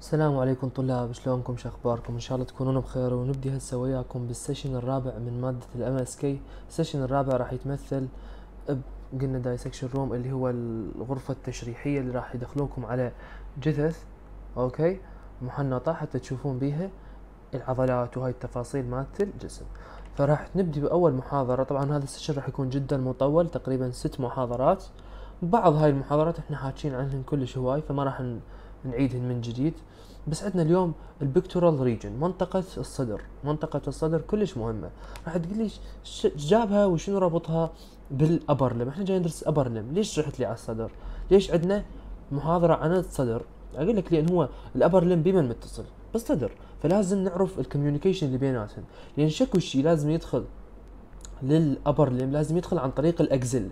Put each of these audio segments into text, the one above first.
السلام عليكم طلاب شلونكم شخباركم ان شاء الله تكونون بخير ونبدي هسه وياكم بالسيشن الرابع من مادة الام اس كي السيشن الرابع راح يتمثل قلنا دايسكشن روم اللي هو الغرفة التشريحية اللي راح يدخلوكم على جثث اوكي محنطة حتى تشوفون بيها العضلات وهاي التفاصيل مالت الجسم فراح نبدي باول محاضرة طبعا هذا السيشن راح يكون جدا مطول تقريبا ست محاضرات بعض هاي المحاضرات احنا حاكيين عنهن كلش هواي فما راح ن... نعيدهن من جديد بس عندنا اليوم البكتورال ريجن منطقة الصدر منطقة الصدر كلش مهمة راح تقول لي جابها وشنو ربطها بالابر لم احنا جاي ندرس ابر لم ليش رحت لي على الصدر ليش عندنا محاضرة عن الصدر اقول لك لان هو الابر لم بمن متصل بالصدر فلازم نعرف الكوميونيكيشن اللي بيناتهم لان شكو شيء لازم يدخل للابر لم لازم يدخل عن طريق الاكزيلا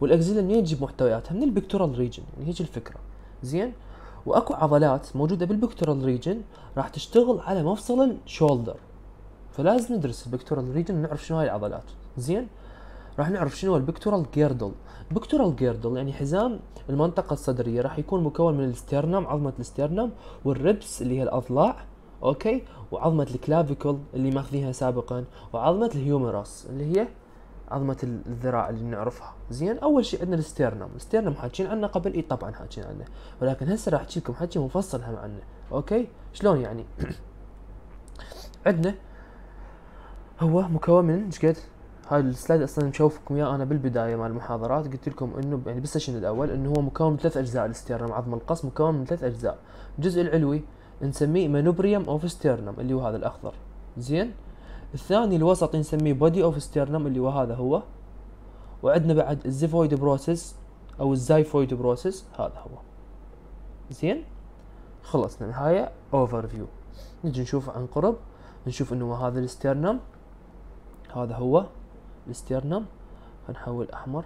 والاكزيلا منين تجيب محتوياتها من البكتورال ريجن يعني هيك الفكره زين واكو عضلات موجوده بالبكتورال ريجن راح تشتغل على مفصل الشولدر فلازم ندرس البكتورال ريجن ونعرف شنو هاي العضلات زين راح نعرف شنو البكتورال جيردل البكتورال جيردل يعني حزام المنطقة الصدرية راح يكون مكون من الاسترنم عظمة الاسترنم والربس اللي هي الأضلاع اوكي وعظمة الكلافيكل اللي ماخذيها سابقا وعظمة الهيومرس اللي هي عظمه الذراع اللي نعرفها زين اول شيء عندنا الستيرنم الستيرنم حاكين عنه قبل اي طبعا حاكين عنه ولكن هسه راح احكي لكم حكي مفصل هم عنه اوكي شلون يعني عندنا هو مكون من ايش قد هاي السلايد اصلا مشوفكم اياه انا بالبدايه مال المحاضرات قلت لكم انه يعني بالسيشن الاول انه هو مكون من ثلاث اجزاء الستيرنم عظم القص مكون من ثلاث اجزاء الجزء العلوي نسميه مانوبريم اوف ستيرنم اللي هو هذا الاخضر زين الثاني الوسط نسميه بودي اوف ستيرنم اللي هو هذا هو وعندنا بعد الزيفويد بروسس او الزايفويد بروسس هذا هو زين خلصنا نهاية اوفر فيو نجي نشوف عن قرب نشوف انه هذا الستيرنم هذا هو الستيرنم نحول احمر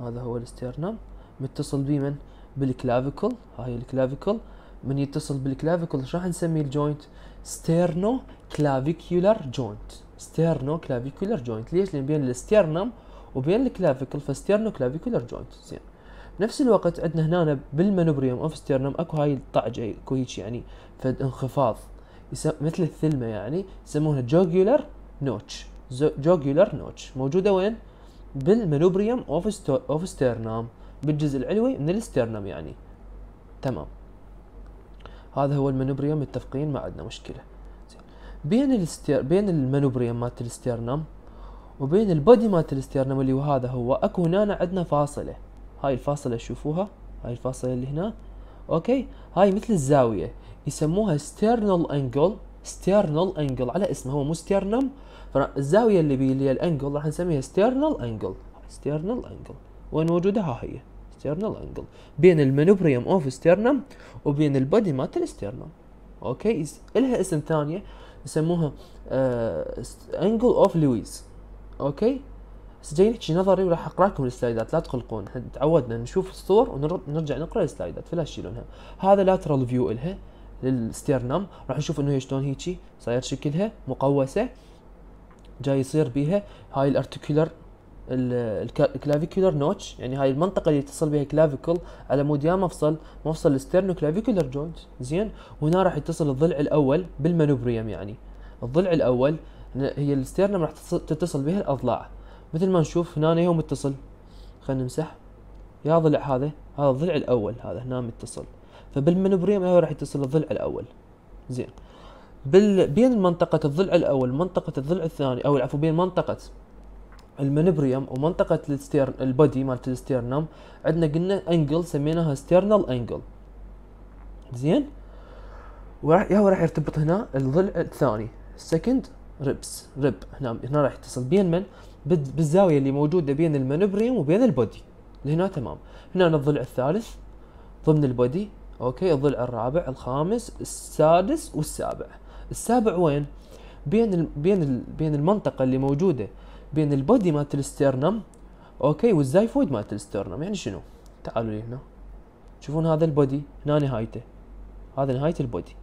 هذا هو الستيرنم متصل بيه من بالكلافيكل هاي الكلافيكل من يتصل بالكلافيكل ايش راح نسمي الجوينت سترنو كلافيكولار جوينت سترنو كلافيكولار جوينت ليش لان بين الستيرنم وبين الكلافيكل فستيرنو كلافيكولار جوينت زين بنفس الوقت عندنا هنا بالمنوبريوم اوف ستيرنم اكو هاي الطعجه اكو هيك يعني فد انخفاض مثل الثلمه يعني يسمونها جوجولار نوتش جوجولار نوتش موجوده وين؟ بالمنوبريوم اوف اوف ستيرنم بالجزء العلوي من الستيرنم يعني تمام هذا هو المانوبريوم متفقين ما عندنا مشكله بين الستير بين المانوبريوم مالت الستيرنم وبين البودي مالت الستيرنم اللي وهذا هو اكو هنا عندنا فاصله هاي الفاصله شوفوها هاي الفاصله اللي هنا اوكي هاي مثل الزاويه يسموها ستيرنال انجل ستيرنال انجل على اسمه هو مو ستيرنم الزاويه اللي بي اللي هي الانجل راح نسميها ستيرنال انجل ستيرنال انجل وين موجوده ها هي external انجل بين المانوبريوم اوف ستيرنم وبين البودي مات الستيرنم اوكي الها اسم ثانيه يسموها انجل اوف لويس اوكي بس جاي نحكي نظري وراح اقرا لكم السلايدات لا تقلقون احنا تعودنا نشوف الصور ونرجع نقرا السلايدات فلا تشيلونها هذا لاترال فيو الها للستيرنم راح نشوف انه هي شلون هيجي صاير شكلها مقوسه جاي يصير بيها هاي الارتكولر الكلافيكولر نوتش يعني هاي المنطقه اللي يتصل بها الكلافيكل على مود يا مفصل مفصل الستيرنو كلافيكولر جوينت زين وهنا راح يتصل الضلع الاول بالمانوبريم يعني الضلع الاول هي الستيرنم راح تتصل بها الاضلاع مثل ما نشوف هنا هو متصل خلينا نمسح يا ضلع هذا هذا الضلع الاول هذا هنا متصل فبالمانوبريم هو راح يتصل الضلع الاول زين بال... بين منطقة الضلع الأول منطقة الضلع الثاني أو العفو بين منطقة المنبريوم ومنطقة الستيرن البودي مالت الستيرنم عندنا قلنا انجل سميناها ستيرنال انجل زين وراح يا راح يرتبط هنا الضلع الثاني سكند ريبس ريب هنا هنا راح يتصل بين من بالزاوية اللي موجودة بين المنبريوم وبين البودي لهنا تمام هنا الضلع الثالث ضمن البودي اوكي الضلع الرابع الخامس السادس والسابع السابع وين بين الـ بين الـ بين المنطقة اللي موجودة بين البودي مالت الستيرنم اوكي والزايفويد مالت الستيرنم يعني شنو تعالوا لي هنا تشوفون هذا البودي هنا نهايته هذا نهايه البودي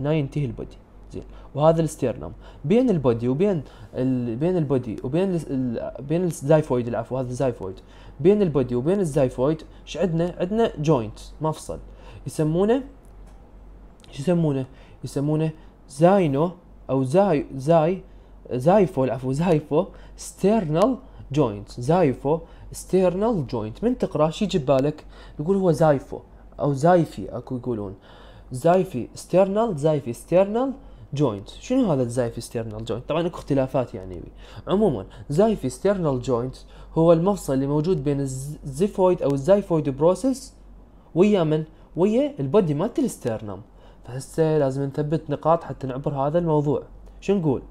هنا ينتهي البودي زين وهذا الستيرنم بين البودي وبين ال... بين البودي وبين ال... بين الزايفويد العفو هذا الزايفويد بين البودي وبين الزايفويد ايش عندنا؟ عندنا جوينت مفصل يسمونه ايش يسمونه؟ يسمونه زاينو او زاي زاي زايفو العفو زايفو ستيرنال جوينت زايفو ستيرنال جوينت من تقرا شي يجي ببالك يقول هو زايفو او زايفي اكو يقولون زايفي ستيرنال زايفي ستيرنال جوينت شنو هذا الزايفي ستيرنال جوينت طبعا اكو اختلافات يعني بي. عموما زايفي ستيرنال جوينت هو المفصل اللي موجود بين الزيفويد او الزايفويد بروسس ويا من ويا البودي مالت الستيرنم فهسه لازم نثبت نقاط حتى نعبر هذا الموضوع شو نقول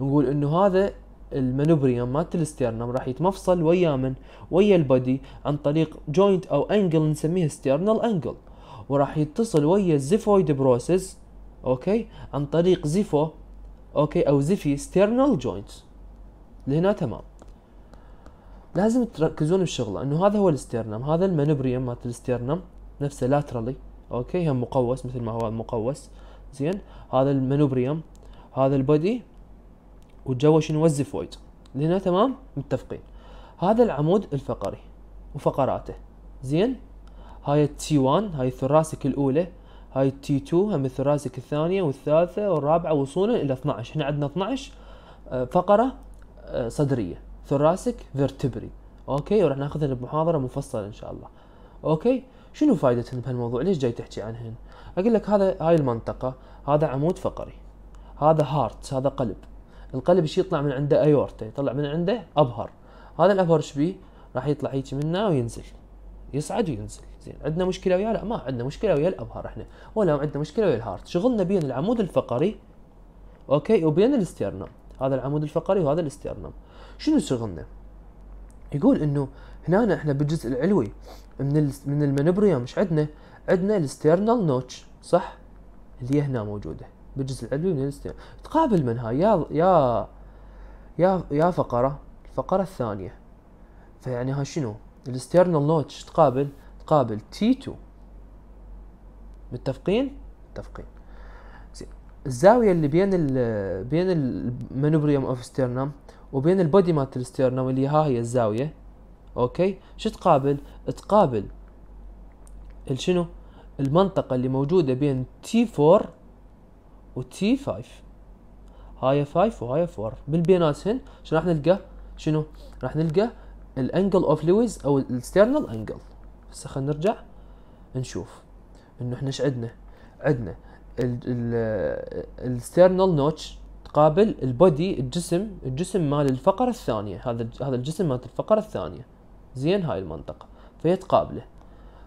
نقول انه هذا المانوبريوم مالت الستيرنم راح يتمفصل ويا من ويا البادي عن طريق جوينت او انجل نسميه ستيرنال انجل وراح يتصل ويا الزيفويد بروسس اوكي عن طريق زيفو اوكي او زيفي ستيرنال جوينت لهنا تمام لازم تركزون بالشغله انه هذا هو الستيرنم هذا المانوبريوم مالت الستيرنم نفسه لاترالي اوكي هم مقوس مثل ما هو مقوس زين هذا المانوبريوم هذا البودي وجوا شنو وزف وايد تمام متفقين هذا العمود الفقري وفقراته زين هاي التي 1 هاي الثراسك الاولى هاي التي 2 هم الثراسك الثانيه والثالثه والرابعه وصولا الى 12 هنا عندنا 12 آه، فقره آه، صدريه ثراسك فيرتبري اوكي وراح ناخذها بمحاضره مفصله ان شاء الله اوكي شنو فائدتهن بهالموضوع ليش جاي تحكي عنهن اقول لك هذا هاي المنطقه هذا عمود فقري هذا هارت هذا قلب القلب ايش يطلع من عنده ايورتا يطلع من عنده ابهر هذا الابهر ايش بيه راح يطلع هيك منه وينزل يصعد وينزل زين عندنا مشكله وياه لا ما عندنا مشكله ويا الابهر احنا ولا عندنا مشكله ويا الهارت شغلنا بين العمود الفقري اوكي وبين الاستيرنم هذا العمود الفقري وهذا الاستيرنم شنو شغلنا يقول انه هنا احنا بالجزء العلوي من من المنبريوم ايش عندنا عندنا الاسترنال نوتش صح اللي هنا موجوده بالجزء العلوي من الاستماع تقابل منها يا يا يا يا فقرة الفقرة الثانية فيعني ها شنو الاسترنال نوتش تقابل تقابل تي 2 متفقين متفقين زين الزاوية اللي بين الـ بين المانوبريوم اوف ستيرنم وبين البودي مات الستيرنم اللي ها هي الزاوية اوكي شو تقابل تقابل الشنو المنطقة اللي موجودة بين تي 4 وتي 5 هاي 5 وهاي 4 بالبيناتهن شنو راح نلقى شنو راح نلقى الانجل اوف لويز او الاسترنال انجل هسه خلينا نرجع نشوف انه احنا ايش عندنا عندنا الاسترنال نوتش تقابل البودي الجسم الجسم مال الفقره الثانيه هذا هذا الجسم مال الفقره الثانيه زين هاي المنطقه فهي تقابله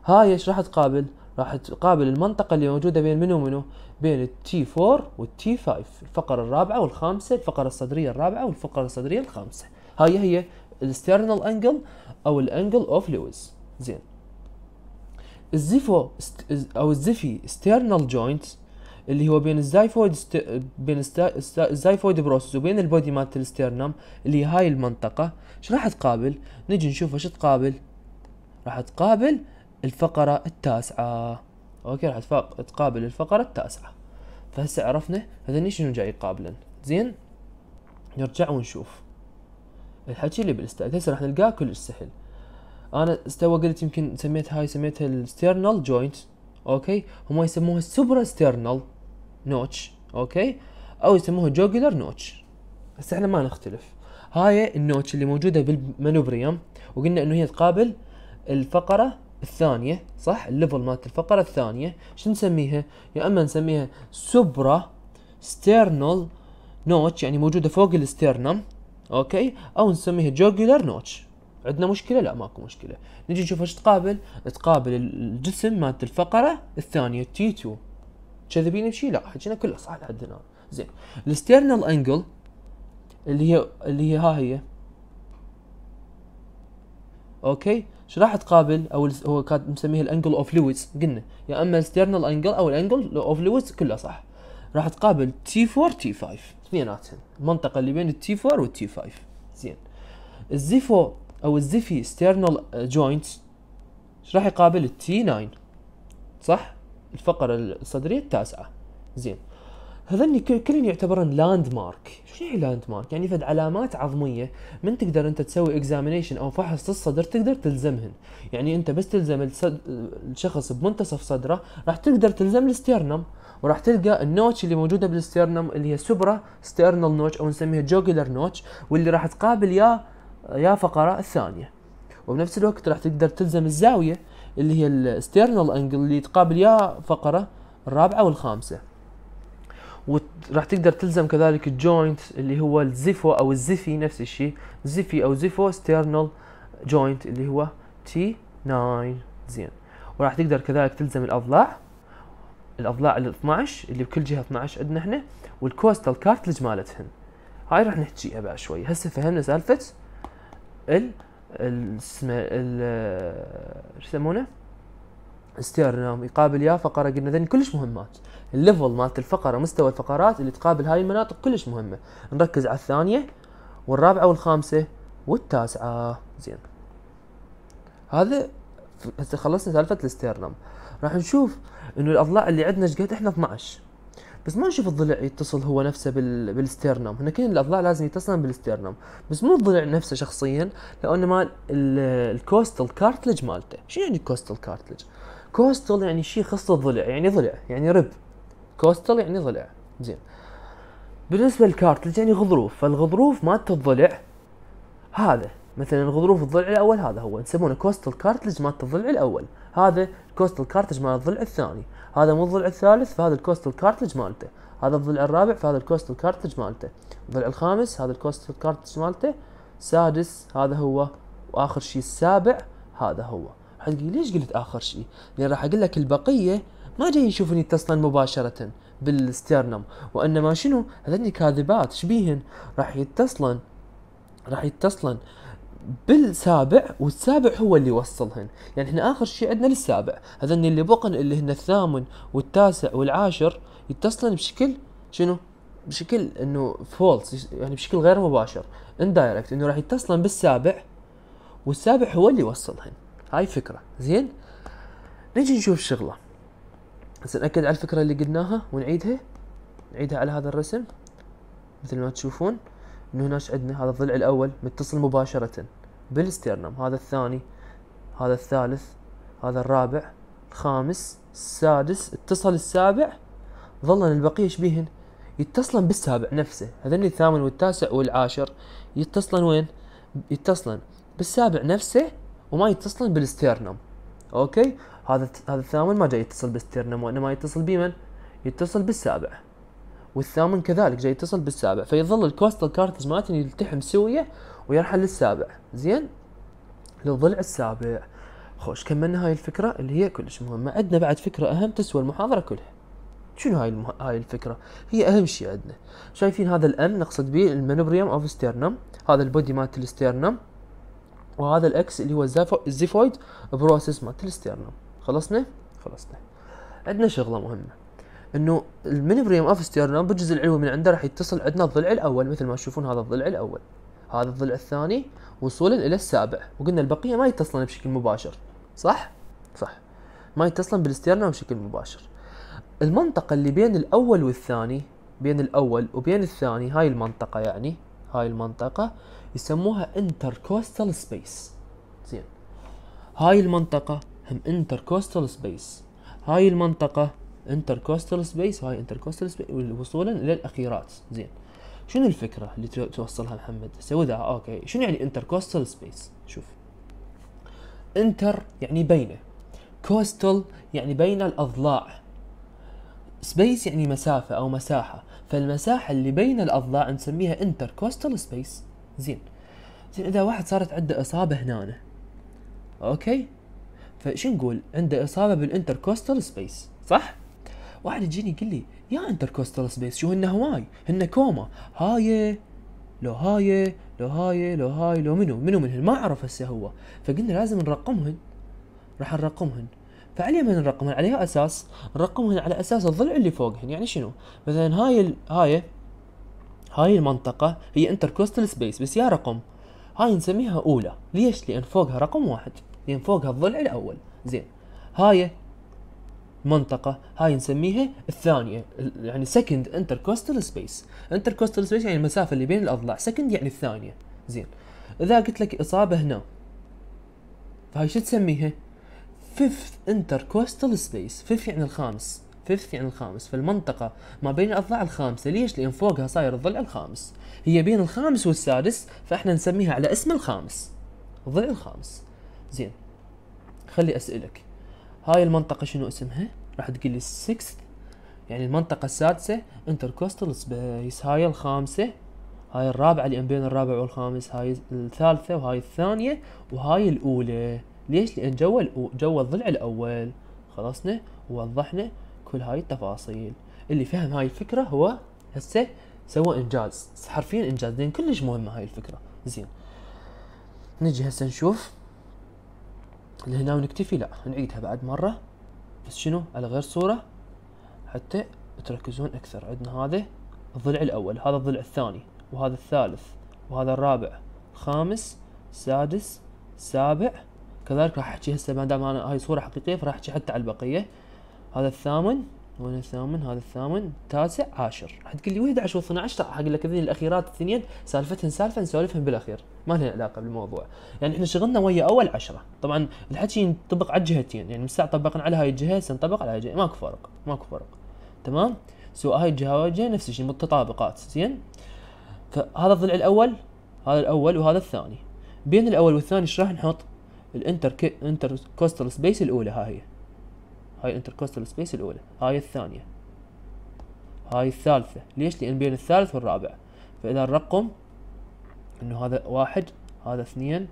هاي ايش راح تقابل راح تقابل المنطقة اللي موجودة بين منو ومنو بين التي 4 والتي 5 الفقرة الرابعة والخامسة الفقرة الصدرية الرابعة والفقرة الصدرية الخامسة هاي هي الاسترنال انجل او الانجل اوف لويس زين الزيفو او الزفي استرنال جوينت اللي هو بين الزايفويد است... بين است... الزايفويد بروسس وبين البودي مالت الاسترنم اللي هاي المنطقه ايش راح تقابل نجي نشوف ايش تقابل راح تقابل الفقرة التاسعة اوكي راح تقابل الفقرة التاسعة فهسه عرفنا هذني شنو جاي يقابلن زين نرجع ونشوف الحكي اللي بالاستاك هسه راح نلقاه كلش سهل انا استوى قلت يمكن سميت هاي سميتها الاسترنال جوينت اوكي هم يسموها السوبرا استرنال نوتش اوكي او يسموها جوجلر نوتش بس احنا ما نختلف هاي النوتش اللي موجوده بالمانوبريوم وقلنا انه هي تقابل الفقره الثانية صح الليفل مالت الفقرة الثانية شو نسميها يا اما نسميها سوبرا ستيرنال نوتش يعني موجودة فوق الستيرنم اوكي او نسميها جوجولار نوتش عندنا مشكله لا ماكو مشكله نجي نشوف ايش تقابل تقابل الجسم مالت الفقره الثانيه تي 2 كذبين بشي لا حكينا كله صح لحد هنا زين الستيرنال انجل اللي هي اللي هي ها هي اوكي شو راح تقابل او هو كان مسميه الانجل اوف لويس قلنا يا اما الستيرنال انجل او الانجل اوف لويس كله صح راح تقابل تي 4 تي 5 اثنيناتهم المنطقه اللي بين التي 4 والتي 5 زين الزيفو او الزيفي ستيرنال جوينت ايش راح يقابل التي 9 صح الفقره الصدريه التاسعه زين هذني كلن يعتبرن لاند مارك شو يعني لاند مارك يعني فد علامات عظميه من تقدر انت تسوي اكزامينيشن او فحص للصدر تقدر تلزمهن يعني انت بس تلزم الشخص بمنتصف صدره راح تقدر تلزم الستيرنم وراح تلقى النوتش اللي موجوده بالستيرنم اللي هي سوبرا ستيرنال نوتش او نسميها جوجلر نوتش واللي راح تقابل يا يا فقره الثانيه وبنفس الوقت راح تقدر تلزم الزاويه اللي هي الستيرنال انجل اللي تقابل يا فقره الرابعه والخامسه وراح تقدر تلزم كذلك الجوينت اللي هو الزيفو او الزفي نفس الشيء زفي او زيفو ستيرنال جوينت اللي هو تي 9 زين وراح تقدر كذلك تلزم الاضلاع الاضلاع ال 12 اللي بكل جهه 12 عندنا احنا والكوستال كارتلج مالتهن هاي راح نحكيها بعد شوي هسه فهمنا سالفه ال اسمه ال شو يسمونه؟ استيرنام يقابل يا فقره قلنا ذن كلش مهمات الليفل مالت الفقره مستوى الفقرات اللي تقابل هاي المناطق كلش مهمه نركز على الثانيه والرابعه والخامسه والتاسعه زين هذا هسه خلصنا سالفه الاسترنم راح نشوف انه الاضلاع اللي عندنا ايش قد احنا 12 بس ما نشوف الضلع يتصل هو نفسه بال... بالستيرنم هنا كل الاضلاع لازم يتصلن بالستيرنم بس مو الضلع نفسه شخصيا لان ما الكوستال كارتلج مالته شنو يعني كوستال كارتلج كوستال يعني شيء خص الضلع يعني ضلع يعني رب كوستال يعني ضلع زين بالنسبه للكارتلج يعني غضروف فالغضروف مالت الضلع هذا مثلا غضروف الضلع الاول هذا هو يسمونه كوستال كارتلج مالت الضلع الاول هذا الكوستال كارتلج مال الضلع الثاني هذا مو الضلع الثالث فهذا الكوستال كارتلج مالته هذا الضلع الرابع فهذا الكوستال كارتلج مالته الضلع الخامس هذا الكوستال كارتلج مالته سادس هذا هو واخر شيء السابع هذا هو حتقول ليش قلت اخر شيء لان يعني راح اقول لك البقيه ما جاي يشوفون يتصلن مباشرة بالستيرنم وانما شنو هذني كاذبات شبيهن راح يتصلن راح يتصلن بالسابع والسابع هو اللي يوصلهن يعني احنا اخر شيء عندنا للسابع هذن اللي بقن اللي هن الثامن والتاسع والعاشر يتصلن بشكل شنو بشكل انه فولس يعني بشكل غير مباشر اندايركت انه راح يتصلن بالسابع والسابع هو اللي يوصلهن هاي فكره زين نجي نشوف شغله بس نأكد على الفكرة اللي قلناها ونعيدها نعيدها على هذا الرسم مثل ما تشوفون انه هناش عندنا هذا الضلع الاول متصل مباشرة بالستيرنم هذا الثاني هذا الثالث هذا الرابع الخامس السادس اتصل السابع ظلن البقية شبيهن يتصلن بالسابع نفسه هذين الثامن والتاسع والعاشر يتصلن وين يتصلن بالسابع نفسه وما يتصلن بالستيرنم اوكي هذا هذا الثامن ما جاي يتصل بالستيرنم وانما يتصل بمن؟ يتصل بالسابع والثامن كذلك جاي يتصل بالسابع فيظل الكوستال كارتز مالتن يلتحم سويه ويرحل للسابع زين للضلع السابع خوش كملنا هاي الفكره اللي هي كلش مهمه عندنا بعد فكره اهم تسوى المحاضره كلها شنو هاي المه... هاي الفكره هي اهم شيء عندنا شايفين هذا الام نقصد به المنبريوم اوف ستيرنم هذا البودي مالت الستيرنم وهذا الاكس اللي هو الزيفويد بروسيس مالت الستيرنم خلصنا؟ خلصنا عندنا شغله مهمه انه المنبريم اوف ستيرنوم بالجزء العلوي من عنده راح يتصل عندنا الضلع الاول مثل ما تشوفون هذا الضلع الاول هذا الضلع الثاني وصولا الى السابع وقلنا البقيه ما يتصلن بشكل مباشر صح صح ما يتصلن بالستيرنوم بشكل مباشر المنطقه اللي بين الاول والثاني بين الاول وبين الثاني هاي المنطقه يعني هاي المنطقه يسموها انتركوستال سبيس زين هاي المنطقه هم انتركوستال سبيس هاي المنطقة انتركوستال سبيس هاي انتركوستال سبيس وصولا للأخيرات زين شنو الفكرة اللي توصلها محمد سوي ذا اوكي شنو يعني انتركوستال سبيس شوف انتر يعني بينه كوستال يعني بين الأضلاع سبيس يعني مسافة أو مساحة فالمساحة اللي بين الأضلاع نسميها انتركوستال سبيس زين زين إذا واحد صارت عنده إصابة هنا أوكي فش نقول عنده اصابه بالانتركوستال سبيس صح واحد يجيني يقول لي يا انتركوستال سبيس شو هن هواي هن كوما هاي لو هاي لو هاي لو هاي لو منو منو منهن ما اعرف هسه هو فقلنا لازم نرقمهن راح نرقمهن فعلى من نرقمهن عليها اساس نرقمهن على اساس الضلع اللي فوقهن يعني شنو مثلا هاي ال... هاي هاي المنطقة هي انتركوستال سبيس بس يا رقم هاي نسميها أولى ليش؟ لأن فوقها رقم واحد لين فوقها الضلع الاول زين هاي منطقة هاي نسميها الثانية يعني سكند انتركوستال سبيس انتركوستال سبيس يعني المسافة اللي بين الأضلاع سكند يعني الثانية زين إذا قلت لك إصابة هنا فهاي شو تسميها فيفث انتركوستال سبيس فيفث يعني الخامس فيفث يعني الخامس فالمنطقة ما بين الأضلاع الخامسة ليش؟ لأن فوقها صاير الضلع الخامس هي بين الخامس والسادس فإحنا نسميها على اسم الخامس الضلع الخامس زين خلي اسالك هاي المنطقه شنو اسمها راح تقول لي 6 يعني المنطقه السادسه انتركوستال سبيس هاي الخامسه هاي الرابعه اللي بين الرابع والخامس هاي الثالثه وهاي الثانيه وهاي الاولى ليش لان جوا جوا الضلع الاول خلصنا ووضحنا كل هاي التفاصيل اللي فهم هاي الفكره هو هسه سوى انجاز حرفيا انجاز لان كلش مهمه هاي الفكره زين نجي هسه نشوف لهنا ونكتفي لا نعيدها بعد مرة بس شنو على غير صورة حتى تركزون أكثر عندنا هذا الضلع الأول هذا الضلع الثاني وهذا الثالث وهذا الرابع خامس سادس سابع كذلك راح احكي هسه ما دام انا هاي صوره حقيقيه فراح احكي حتى على البقيه هذا الثامن هذا الثامن هذا الثامن تاسع عاشر حتقول لي 11 و12 راح اقول لك الاخيرات الثنين سالفتهن سالفه نسولفهن بالاخير ما لها علاقه بالموضوع يعني احنا شغلنا ويا اول عشرة طبعا الحكي ينطبق على الجهتين يعني الساعه طبقنا على هاي الجهه سنطبق على هاي الجهه ماكو فرق ماكو فرق تمام سواء هاي الجهه الجهه نفس الشيء متطابقات زين فهذا الضلع الاول هذا الاول وهذا الثاني بين الاول والثاني ايش راح نحط الانتر كي انتر كوستال سبيس الاولى ها هي هاي الانتركوستال سبيس الاولى هاي الثانيه هاي الثالثه ليش لان بين الثالث والرابع فاذا الرقم انه هذا واحد هذا اثنين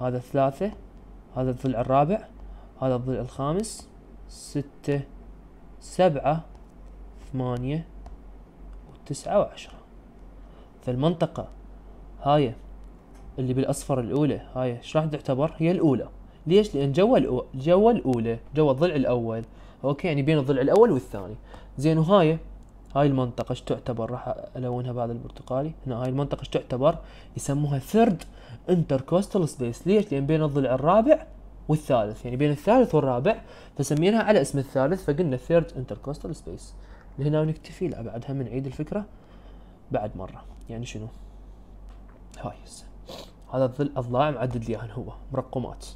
هذا ثلاثة هذا الضلع الرابع هذا الضلع الخامس ستة سبعة ثمانية وتسعة وعشرة فالمنطقة هاي اللي بالأصفر الأولى هاي ايش راح تعتبر هي الأولى ليش؟ لان جوا جوا الاولى جوا الضلع الاول اوكي يعني بين الضلع الاول والثاني زين وهاي هاي المنطقه ايش تعتبر راح الونها بهذا البرتقالي هنا هاي المنطقه ايش تعتبر يسموها ثيرد انتركوستال سبيس ليش لان بين الضلع الرابع والثالث يعني بين الثالث والرابع فسميناها على اسم الثالث فقلنا ثيرد انتركوستال سبيس لهنا ونكتفي لا بعدها بنعيد الفكره بعد مره يعني شنو هاي هسه هذا الضلع معدد لي هو مرقمات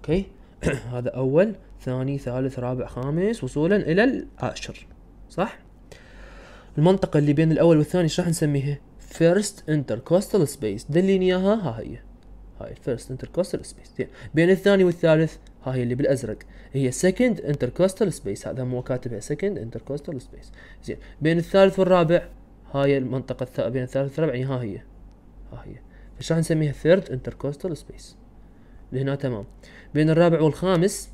اوكي هذا اول ثاني ثالث رابع خامس وصولا الى العاشر صح المنطقة اللي بين الأول والثاني ايش راح نسميها فيرست كوستال سبيس دليني إياها ها هي هاي الفيرست كوستال سبيس بين الثاني والثالث ها هي اللي بالأزرق هي سكند كوستال سبيس هذا مو كاتبها سكند كوستال سبيس زين بين الثالث والرابع هاي المنطقة الث... بين الثالث والرابع يعني ها هي ها هي فايش راح نسميها ثيرد كوستال سبيس لهنا تمام بين الرابع والخامس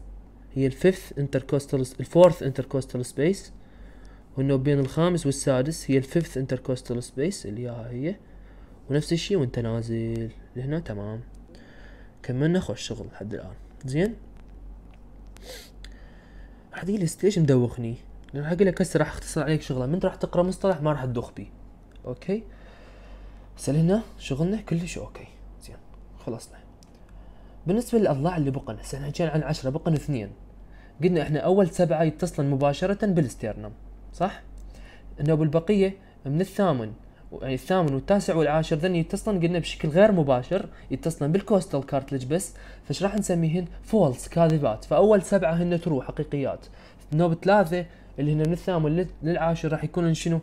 هي الفيفث انتركوستال الفورث انتركوستال سبيس وانه بين الخامس والسادس هي الفيفث انتركوستال سبيس اللي ياها هي ونفس الشيء وانت نازل لهنا تمام كملنا خوش شغل لحد الان زين راح تقول ليش مدوخني لان راح اقول لك هسه راح اختصر عليك شغله من راح تقرا مصطلح ما راح تدوخ بيه اوكي هسه هنا شغلنا كلش اوكي زين خلصنا بالنسبه للاضلاع اللي بقن هسه احنا عن عشرة بقن اثنين قلنا احنا اول سبعه يتصلن مباشره بالستيرنم صح انه بالبقيه من الثامن يعني الثامن والتاسع والعاشر ذن يتصلن قلنا بشكل غير مباشر يتصلن بالكوستال كارتلج بس فش راح نسميهن فولس كاذبات فاول سبعه هن ترو حقيقيات نوب ثلاثه اللي هن من الثامن للعاشر راح يكونن شنو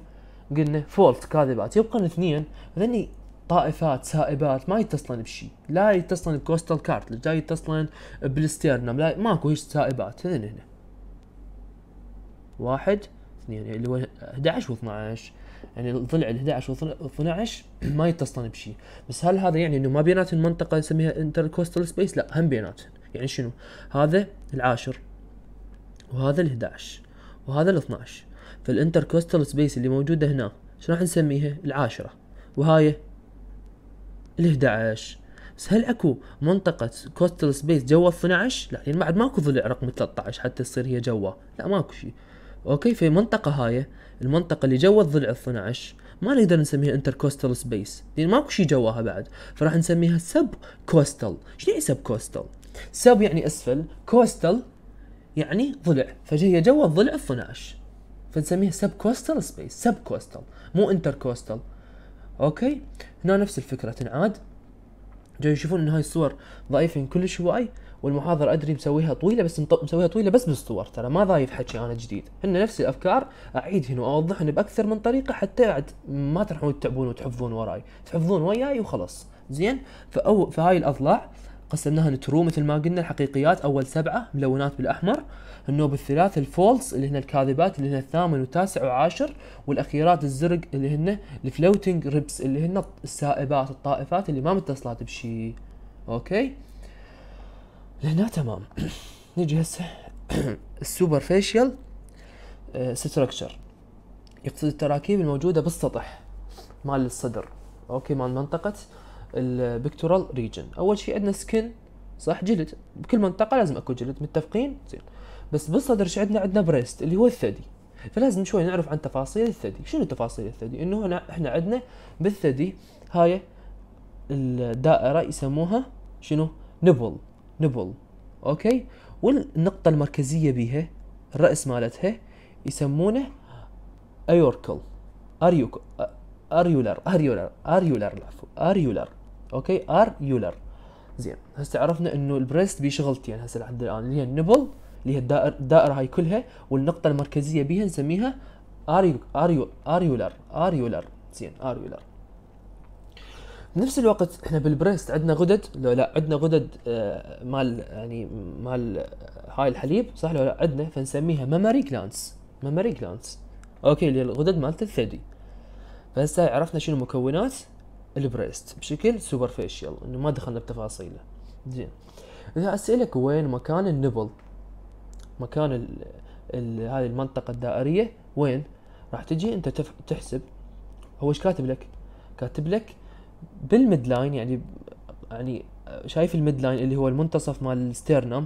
قلنا فولس كاذبات يبقى اثنين ذني طائفات سائبات ما يتصلن بشيء لا يتصلن بكوستال كارتلج لا يتصلن بالستيرنم لا ماكو هيش سائبات هنا هنا واحد اثنين يعني اللي هو 11 و12 يعني الضلع ال 11 و12 ما يتصلن بشيء بس هل هذا يعني انه ما بيناتهم المنطقه منطقه نسميها انتركوستال سبيس لا هم بيناتهم يعني شنو هذا العاشر وهذا ال 11 وهذا ال 12 فالانتركوستال سبيس اللي موجوده هنا شو راح نسميها العاشره وهاي ال 11 بس هل اكو منطقة كوستال سبيس جوا ال 12 لا لان يعني بعد ماكو ضلع رقم 13 حتى تصير هي جوا لا ماكو شيء اوكي في منطقة هاي المنطقة اللي جوا الضلع 12 ما نقدر نسميها انتركوستال سبيس لان ماكو شيء جواها بعد فراح نسميها سب كوستال شنو يعني سب كوستال سب يعني اسفل كوستال يعني ضلع فهي جوا الضلع 12 فنسميها سب كوستال سبيس سب كوستال مو انتر كوستل. اوكي هنا نفس الفكرة تنعاد جاي يشوفون ان هاي الصور ضعيفين كلش هواي والمحاضرة ادري مسويها طويلة بس مسويها طويلة بس بالصور ترى ما ضايف حكي انا جديد هن نفس الافكار اعيد هنا واوضحهن باكثر من طريقة حتى عد ما تروحون تتعبون وتحفظون وراي تحفظون وياي وخلص زين فأو فهاي الاضلاع قسمناها نترو مثل ما قلنا الحقيقيات اول سبعة ملونات بالاحمر النوب الثلاث الفولس اللي هن الكاذبات اللي هن الثامن وتاسع وعاشر والاخيرات الزرق اللي هن الفلوتنج ريبس اللي هن السائبات الطائفات اللي ما متصلات بشيء اوكي لهنا تمام نجي هسه السوبر فيشيال آه، ستراكشر يقصد التراكيب الموجوده بالسطح مال الصدر اوكي مال منطقه البكتورال ريجن اول شيء عندنا سكن صح جلد بكل منطقه لازم اكو جلد متفقين زين بس بالصدر ايش عندنا؟ عندنا بريست اللي هو الثدي فلازم شوي نعرف عن تفاصيل الثدي، شنو تفاصيل الثدي؟ انه هنا احنا عندنا بالثدي هاي الدائرة يسموها شنو؟ نبل نبل اوكي؟ والنقطة المركزية بيها الرأس مالتها يسمونه ايوركل اريوكل اريولر اريولر اريولر العفو اريولر اوكي اريولر زين هسه عرفنا انه البريست بيه شغلتين هسه لحد الان اللي هي النبل اللي هي الدائر الدائره هاي كلها والنقطه المركزيه بيها نسميها اريو اريو اريولر اريولر زين اريولر بنفس الوقت احنا بالبريست عندنا غدد لو لا عندنا غدد آه، مال يعني مال آه، هاي الحليب صح لو لا عندنا فنسميها ميموري جلانس ميموري جلانس اوكي اللي الغدد مالت الثدي فهسه عرفنا شنو مكونات البريست بشكل سوبرفيشال انه ما دخلنا بتفاصيله زين اذا اسالك وين مكان النبل مكان ال ال هذه المنطقة الدائرية وين راح تجي انت تحسب هو ايش كاتب لك كاتب لك بالميد لاين يعني يعني شايف الميد لاين اللي هو المنتصف مال الستيرنم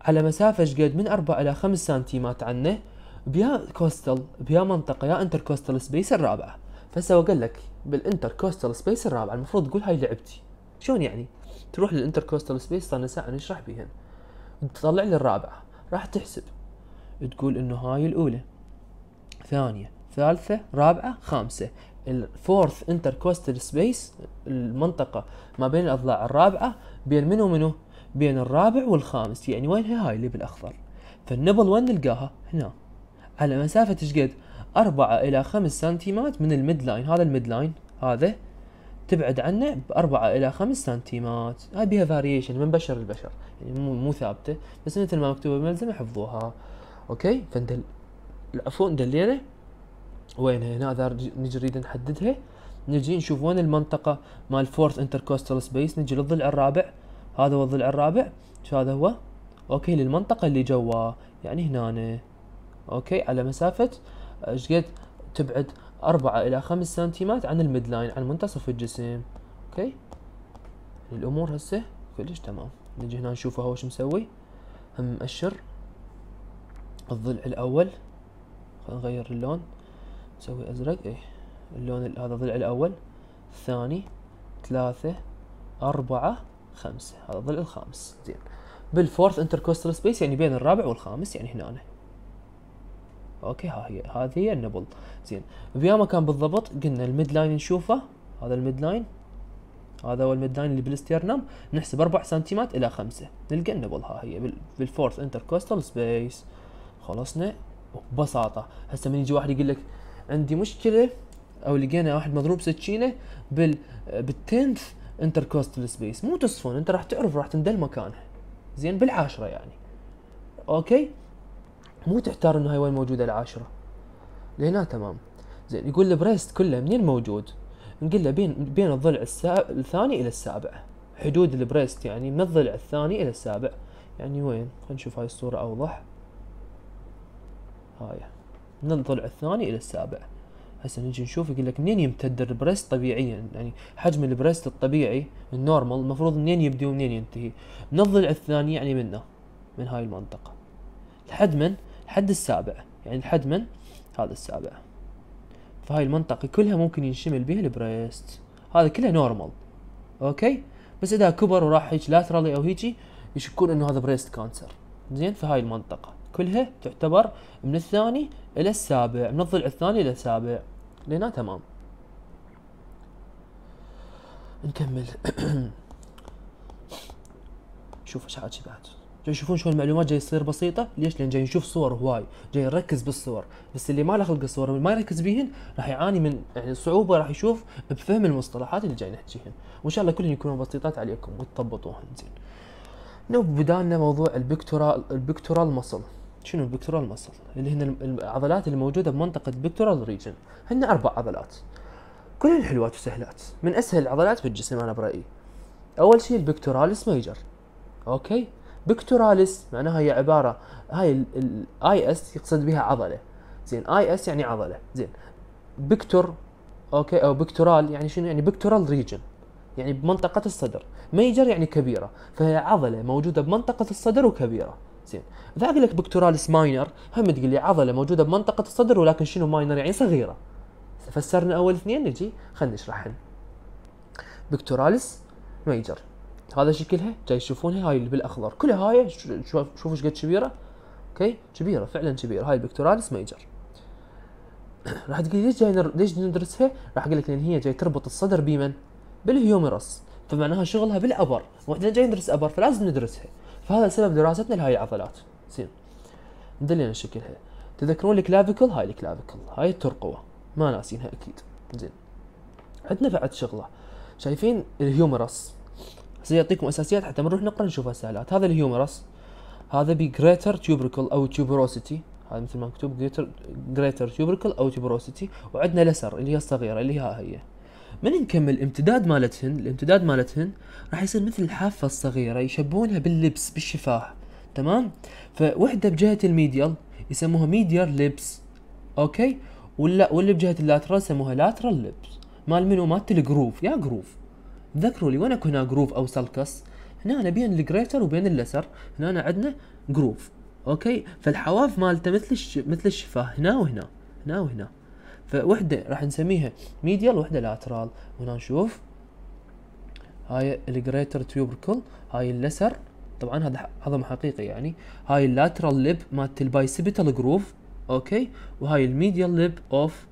على مسافة قد من 4 إلى 5 سنتيمات عنه بيا كوستل بيا منطقة يا انتر كوستل سبيس الرابعة فسوى قال لك بالانتر كوستل سبيس الرابعة المفروض تقول هاي لعبتي شلون يعني تروح للانتر كوستل سبيس صار ساعة نشرح بيهن تطلع لي الرابعة راح تحسب تقول انه هاي الاولى ثانية ثالثة رابعة خامسة الفورث انتركوستال سبيس المنطقة ما بين الاضلاع الرابعة بين منو منو بين الرابع والخامس يعني وين هي هاي اللي بالاخضر فالنبل وين نلقاها هنا على مسافة ايش قد 4 الى 5 سنتيمات من الميد لاين هذا الميد لاين هذا تبعد عنه بأربعة إلى خمس سنتيمات هاي بيها فاريشن من بشر لبشر يعني مو مو ثابتة بس مثل ما مكتوبة بالملزمة حفظوها أوكي فندل العفو دلينا وينها هنا إذا نجي نريد نحددها نجي نشوف وين المنطقة مال فورث انتركوستال سبيس نجي للضلع الرابع هذا هو الضلع الرابع شو هذا هو اوكي للمنطقة اللي جوا يعني هنا اوكي على مسافة ايش قد تبعد 4 إلى 5 سنتيمات عن الميد لاين عن منتصف الجسم أوكي الأمور هسه كلش تمام نجي هنا نشوفه هو شو مسوي هم مأشر الضلع الأول خلينا نغير اللون نسوي أزرق إيه اللون هذا الضلع الأول الثاني ثلاثة أربعة خمسة هذا الضلع الخامس زين بالفورث انتركوستال سبيس يعني بين الرابع والخامس يعني هنا أنا. اوكي ها هي هذه هي النبل زين وياما كان بالضبط قلنا الميد لاين نشوفه هذا الميد لاين هذا هو الميد لاين اللي بالاسترنم نحسب 4 سنتيمات الى 5 نلقى النبل ها هي بالفورث كوستال سبيس خلصنا ببساطه هسه من يجي واحد يقول لك عندي مشكله او لقينا واحد مضروب سكينه بال بالتنث كوستال سبيس مو تصفون انت راح تعرف راح تندل مكانها زين بالعاشره يعني اوكي مو تحتار انه هاي وين موجوده العاشره لهنا تمام زين يقول البريست كله منين موجود نقول له بين بين الضلع السا... الثاني الى السابع حدود البريست يعني من الضلع الثاني الى السابع يعني وين خلينا نشوف هاي الصوره اوضح هاي من الضلع الثاني الى السابع هسه نجي نشوف يقول لك منين يمتد البريست طبيعيا يعني حجم البريست الطبيعي النورمال المفروض منين يبدي ومنين ينتهي من الضلع الثاني يعني منه من هاي المنطقه لحد من الحد السابع يعني الحد من هذا السابع فهاي المنطقة كلها ممكن ينشمل بها البريست هذا كله نورمال اوكي بس اذا كبر وراح هيك لاترالي او هيجي يشكون انه هذا بريست كانسر زين فهاي المنطقة كلها تعتبر من الثاني الى السابع من الضلع الثاني الى السابع لنا تمام نكمل شوف ايش حاكي بعد تشوفون شو المعلومات جاي تصير بسيطه ليش لان جاي نشوف صور هواي جاي نركز بالصور بس اللي ما له خلق الصور ما يركز بيهن راح يعاني من يعني صعوبه راح يشوف بفهم المصطلحات اللي جاي نحكيهن وان شاء الله كلهن يكونون بسيطات عليكم وتطبطوهن زين بدانا موضوع البكتورال البكتورال مصل شنو البكتورال مصل اللي هن العضلات الموجوده بمنطقه البكتورال ريجن هن اربع عضلات كلهن حلوات وسهلات من اسهل العضلات في الجسم انا برايي اول شيء البكتورال سميجر اوكي بكتوراليس معناها هي عباره هاي الاي اس يقصد بها عضله زين اي اس يعني عضله زين بكتور اوكي او بكتورال يعني شنو يعني بكتورال ريجن يعني بمنطقة الصدر ميجر يعني كبيرة فهي عضلة موجودة بمنطقة الصدر وكبيرة زين اذا اقول لك بكتوراليس ماينر هم تقول لي عضلة موجودة بمنطقة الصدر ولكن شنو ماينر يعني صغيرة فسرنا اول اثنين نجي خلينا نشرحهم بكتوراليس ميجر هذا شكلها جاي تشوفونها هاي اللي بالاخضر كلها هاي شوفوا ايش قد كبيره اوكي كبيره فعلا كبيره هاي البكتوراليس ميجر راح تقول ليش جاي ليش ندرسها؟ راح اقول لك لان هي جاي تربط الصدر بمن؟ بالهيومرس فمعناها شغلها بالابر واحنا جاي ندرس ابر فلازم ندرسها فهذا سبب دراستنا لهاي العضلات زين دلينا شكلها تذكرون الكلافيكل هاي الكلافيكل هاي الترقوه ما ناسينها اكيد زين عندنا بعد شغله شايفين الهيومرس بس يعطيكم اساسيات حتى نروح نقرا نشوف السهالات هذا الهيومرس هذا بي جريتر تيوبركل او تيوبروسيتي هذا مثل ما مكتوب جريتر جريتر تيوبركل او تيوبروسيتي وعندنا لسر اللي هي الصغيره اللي ها هي من نكمل الامتداد مالتهن الامتداد مالتهن راح يصير مثل الحافه الصغيره يشبهونها باللبس بالشفاه تمام فوحده بجهه الميديال يسموها ميديال لبس اوكي ولا واللي بجهه اللاترال يسموها لاترال لبس مال منو مالت الجروف يا جروف تذكروا لي وين اكو هنا جروف او سلكس هنا أنا بين الجريتر وبين اللسر هنا أنا عندنا جروف اوكي فالحواف مالته مثل الش... مثل الشفاه هنا وهنا هنا وهنا فوحده راح نسميها ميديال وحده لاترال هنا نشوف هاي الجريتر تيوبركل هاي اللسر طبعا هذا عظم حقيقي يعني هاي اللاترال ليب مالت البايسيبيتال جروف اوكي وهاي الميديال ليب اوف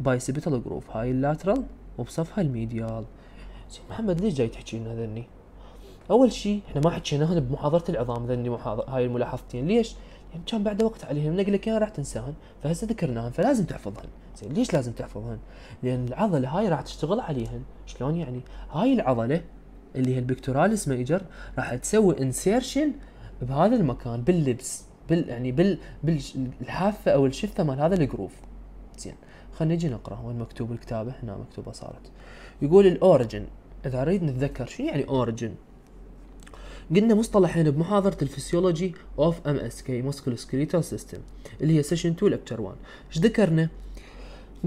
بايسيبيتال جروف هاي اللاترال وبصفها الميديال زين محمد ليش جاي تحكي لنا ذني؟ اول شيء احنا ما حكينا هنا بمحاضره العظام ذني محاضر هاي الملاحظتين ليش؟ لان يعني كان بعد وقت عليهم نقول لك راح تنساهن فهسه ذكرناهن فلازم تحفظهن زين ليش لازم تحفظهن؟ لان العضله هاي راح تشتغل عليهن شلون يعني؟ هاي العضله اللي هي البكتوراليس ميجر راح تسوي انسيرشن بهذا المكان باللبس بال يعني بال بالحافه او الشفه مال هذا الجروف زين خلينا نجي نقرا وين مكتوب الكتابه هنا مكتوبه صارت يقول الاوريجن اذا اريد نتذكر شنو يعني اوريجن قلنا مصطلحين بمحاضرة الفسيولوجي اوف ام اس كي موسكولو سكريتال سيستم اللي هي سيشن 2 لكتشر 1 ايش ذكرنا؟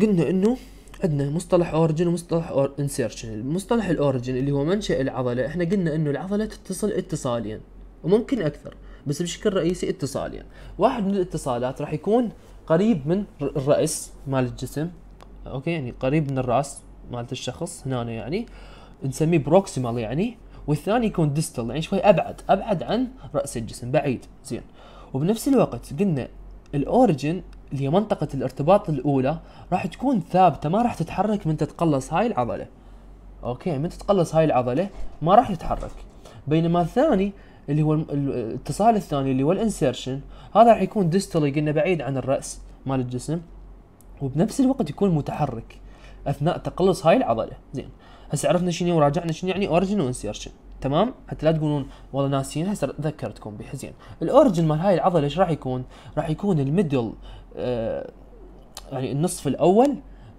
قلنا انه عندنا مصطلح اوريجن ومصطلح انسيرشن مصطلح الاوريجن اللي هو منشأ العضلة احنا قلنا انه العضلة تتصل اتصاليا وممكن اكثر بس بشكل رئيسي اتصاليا واحد من الاتصالات راح يكون قريب من الرأس مال الجسم اوكي يعني قريب من الراس مالت الشخص هنا يعني نسميه بروكسيمال يعني والثاني يكون ديستال يعني شوي ابعد ابعد عن راس الجسم بعيد زين وبنفس الوقت قلنا الاوريجن اللي هي منطقة الارتباط الأولى راح تكون ثابتة ما راح تتحرك من تتقلص هاي العضلة. أوكي من تتقلص هاي العضلة ما راح يتحرك. بينما الثاني اللي هو الاتصال الثاني اللي هو الانسيرشن هذا راح يكون ديستالي قلنا بعيد عن الرأس مال الجسم وبنفس الوقت يكون متحرك اثناء تقلص هاي العضله زين هسه عرفنا شنو وراجعنا شنو يعني اوريجن وانسيرشن تمام حتى لا تقولون والله ناسين هسه ذكرتكم زين الاوريجن مال هاي العضله ايش راح يكون راح يكون الميدل آه يعني النصف الاول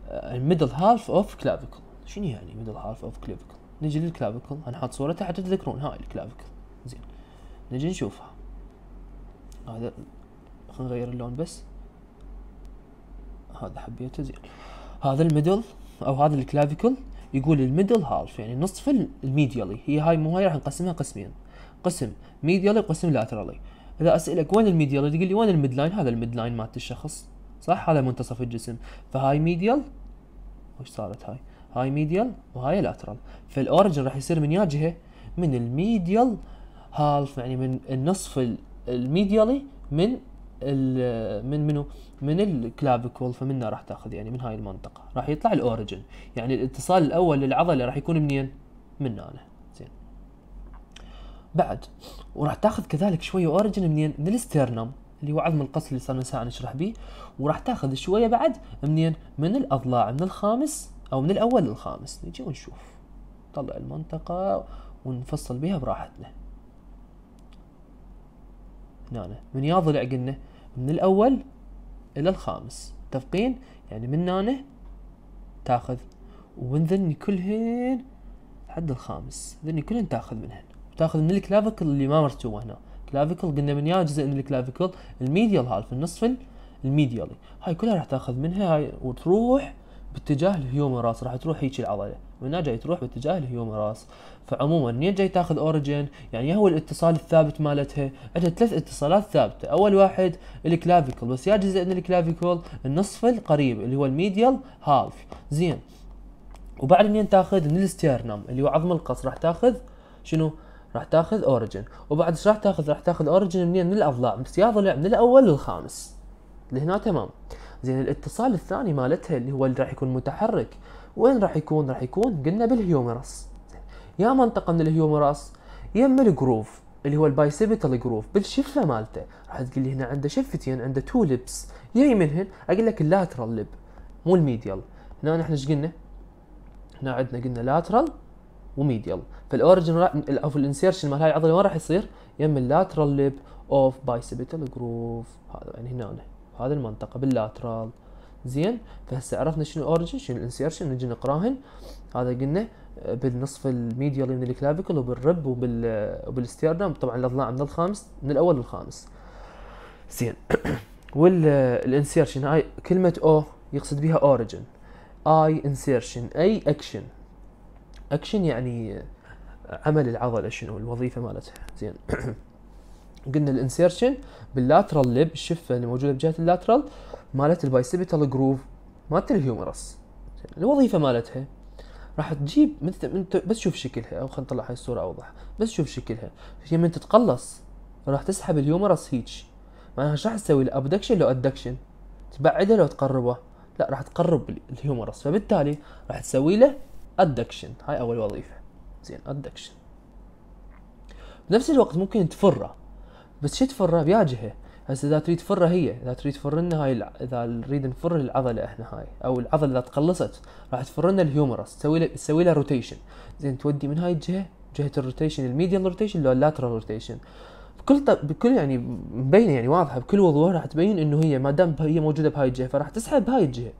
آه، الميدل هالف اوف كلافيكل شنو يعني ميدل هالف اوف كلافيكل نجي للكلافيكل هنحط صورتها حتى تذكرون هاي الكلافيكل زين نجي نشوفها هذا خلينا نغير اللون بس هذا حبيته زين هذا الميدل او هذا الكلافيكل يقول الميدل هالف يعني نصف الميديالي هي هاي مو هاي راح نقسمها قسمين قسم ميديالي وقسم لاترالي اذا اسالك وين الميديالي تقول لي وين الميد لاين هذا الميد لاين مالت الشخص صح هذا منتصف الجسم فهاي ميديال وش صارت هاي هاي ميديال وهاي لاترال فالاورجن راح يصير من يا جهه من الميديال هالف يعني من النصف الميديالي من من منو من الكلافيكول فمنها راح تاخذ يعني من هاي المنطقه راح يطلع الاوريجن يعني الاتصال الاول للعضله راح يكون منين من هنا زين بعد وراح تاخذ كذلك شويه اوريجن منين من السترنم اللي هو عظم القص اللي صار ساعه نشرح به وراح تاخذ شويه بعد منين من الاضلاع من الخامس او من الاول للخامس نجي ونشوف نطلع المنطقه ونفصل بها براحتنا هنا من يا ضلع قلنا من الأول إلى الخامس متفقين؟ يعني من هنا تاخذ ومن ذني كلهن حد الخامس ذني كلهن تاخذ منهن تاخذ من الكلافيكل اللي ما مرتوه هنا كلافيكل قلنا من يا جزء من الكلافيكل الميديال هالف النصف الميديالي هاي كلها راح تاخذ منها هاي وتروح باتجاه الهيومراس راح تروح هيك العضله وهنا جاي تروح باتجاه الهيومراس فعموما منين جاي تاخذ اوريجين يعني هو الاتصال الثابت مالتها عندها ثلاث اتصالات ثابته اول واحد الكلافيكل بس يا جزء من الكلافيكل النصف القريب اللي هو الميديال هاف زين وبعد منين تاخذ من الستيرنم اللي هو عظم القص راح تاخذ شنو راح تاخذ اوريجين وبعد ايش راح تاخذ راح تاخذ اوريجين منين من الاضلاع بس يا ضلع من الاول للخامس لهنا تمام زين الاتصال الثاني مالتها اللي هو اللي راح يكون متحرك وين راح يكون راح يكون قلنا بالهيومرس يا منطقه من الهيومرس يم الجروف اللي هو البايسيبيتال جروف بالشفه مالته راح تقول لي هنا عنده شفتين عنده تو لبس جاي منهن اقول لك اللاترال لب مو الميديال هنا نحن ايش قلنا؟ هنا عندنا قلنا لاترال وميديال فالاوريجن او الانسيرشن مال هاي العضله وين راح يصير؟ يم اللاترال لب اوف بايسيبيتال جروف هذا يعني هنا هذه المنطقه باللاترال زين فهسه عرفنا شنو الاوريجن شنو الانسيرشن نجي نقراهن هذا قلنا بالنصف الميديالي من الكلافيكل وبالرب وبال طبعا الاضلاع من الخامس من الاول للخامس زين والانسيرشن هاي كلمه او يقصد بها اوريجن اي انسيرشن اي اكشن اكشن يعني عمل العضله شنو الوظيفه مالتها زين قلنا الانسيرشن باللاترال لب الشفه اللي موجوده بجهه اللاترال مالت البايسيبيتال جروف مالت الهيومرس الوظيفه مالتها راح تجيب مثل بس شوف شكلها او خلينا نطلع هاي الصوره اوضح بس شوف شكلها هي من تتقلص راح تسحب الهيومرس هيج معناها ايش راح تسوي الابدكشن لو ادكشن تبعده لو تقربه لا راح تقرب الهيومرس فبالتالي راح تسوي له ادكشن هاي اول وظيفه زين ادكشن بنفس الوقت ممكن تفره بس شو تفره بياجهه هسه اذا تريد فره هي اذا تريد تفر لنا هاي الع... اذا نريد نفر العضله احنا هاي او العضله اذا تقلصت راح تفر لنا الهيومرس تسوي له تسوي له روتيشن زين تودي من هاي الجهه جهه الروتيشن الميديال روتيشن لو اللاترال روتيشن بكل ط... بكل يعني مبينه يعني واضحه بكل وضوح راح تبين انه هي ما دام هي موجوده بهاي الجهه فراح تسحب بهاي الجهه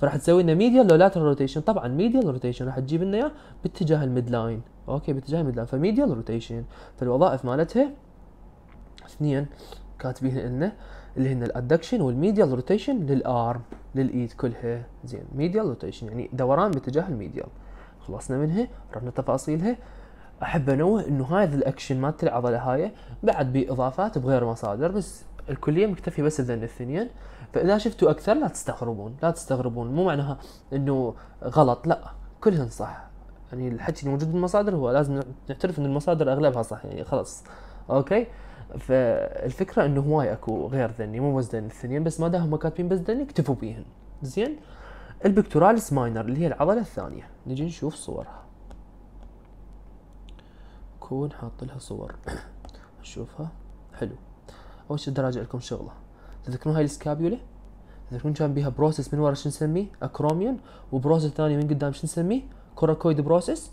فراح تسوي لنا ميديال لو لاترال روتيشن طبعا ميديال روتيشن راح تجيب لنا اياه باتجاه الميد لاين اوكي باتجاه الميد لاين فميديال روتيشن فالوظائف مالتها اثنين كاتبين لنا اللي هن الادكشن والميديال روتيشن للارم للايد كلها زين ميديال روتيشن يعني دوران باتجاه الميديال خلصنا منها رحنا تفاصيلها احب انوه انه هذا الاكشن تلعب العضله هاي بعد باضافات بغير مصادر بس الكليه مكتفيه بس بذن الثنين فاذا شفتوا اكثر لا تستغربون لا تستغربون مو معناها انه غلط لا كلهن صح يعني الحكي الموجود بالمصادر هو لازم نعترف ان المصادر اغلبها صح يعني خلاص اوكي فالفكره انه هواي اكو غير ذني مو بس ذني الثنين بس ما دام هم كاتبين بس ذني اكتفوا بيهن زين البكتوراليس ماينر اللي هي العضله الثانيه نجي نشوف صورها كون حاط لها صور نشوفها حلو اول شيء دراجع لكم شغله تذكرون هاي السكابيولا تذكرون كان بيها بروسس من ورا شو نسميه اكروميون وبروسس ثاني من قدام شو نسميه كوراكويد بروسس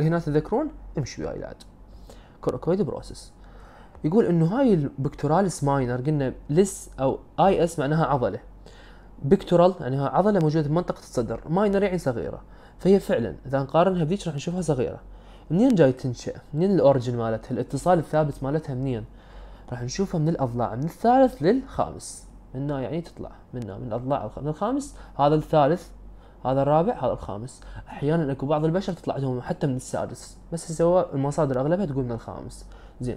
هنا تذكرون امشوا وياي العد كوراكويد بروسس يقول انه هاي البكتورالس ماينر قلنا لس او اي اس معناها عضله بكتورال يعني عضله موجوده بمنطقه الصدر ماينر يعني صغيره فهي فعلا اذا نقارنها بذيك راح نشوفها صغيره منين جاي تنشا منين الاوريجن مالتها الاتصال الثابت مالتها منين راح نشوفها من الاضلاع من الثالث للخامس هنا يعني تطلع من من الاضلاع من الخامس هذا الثالث هذا الرابع هذا الخامس احيانا اكو بعض البشر تطلع لهم حتى من السادس بس هو المصادر اغلبها تقول من الخامس زين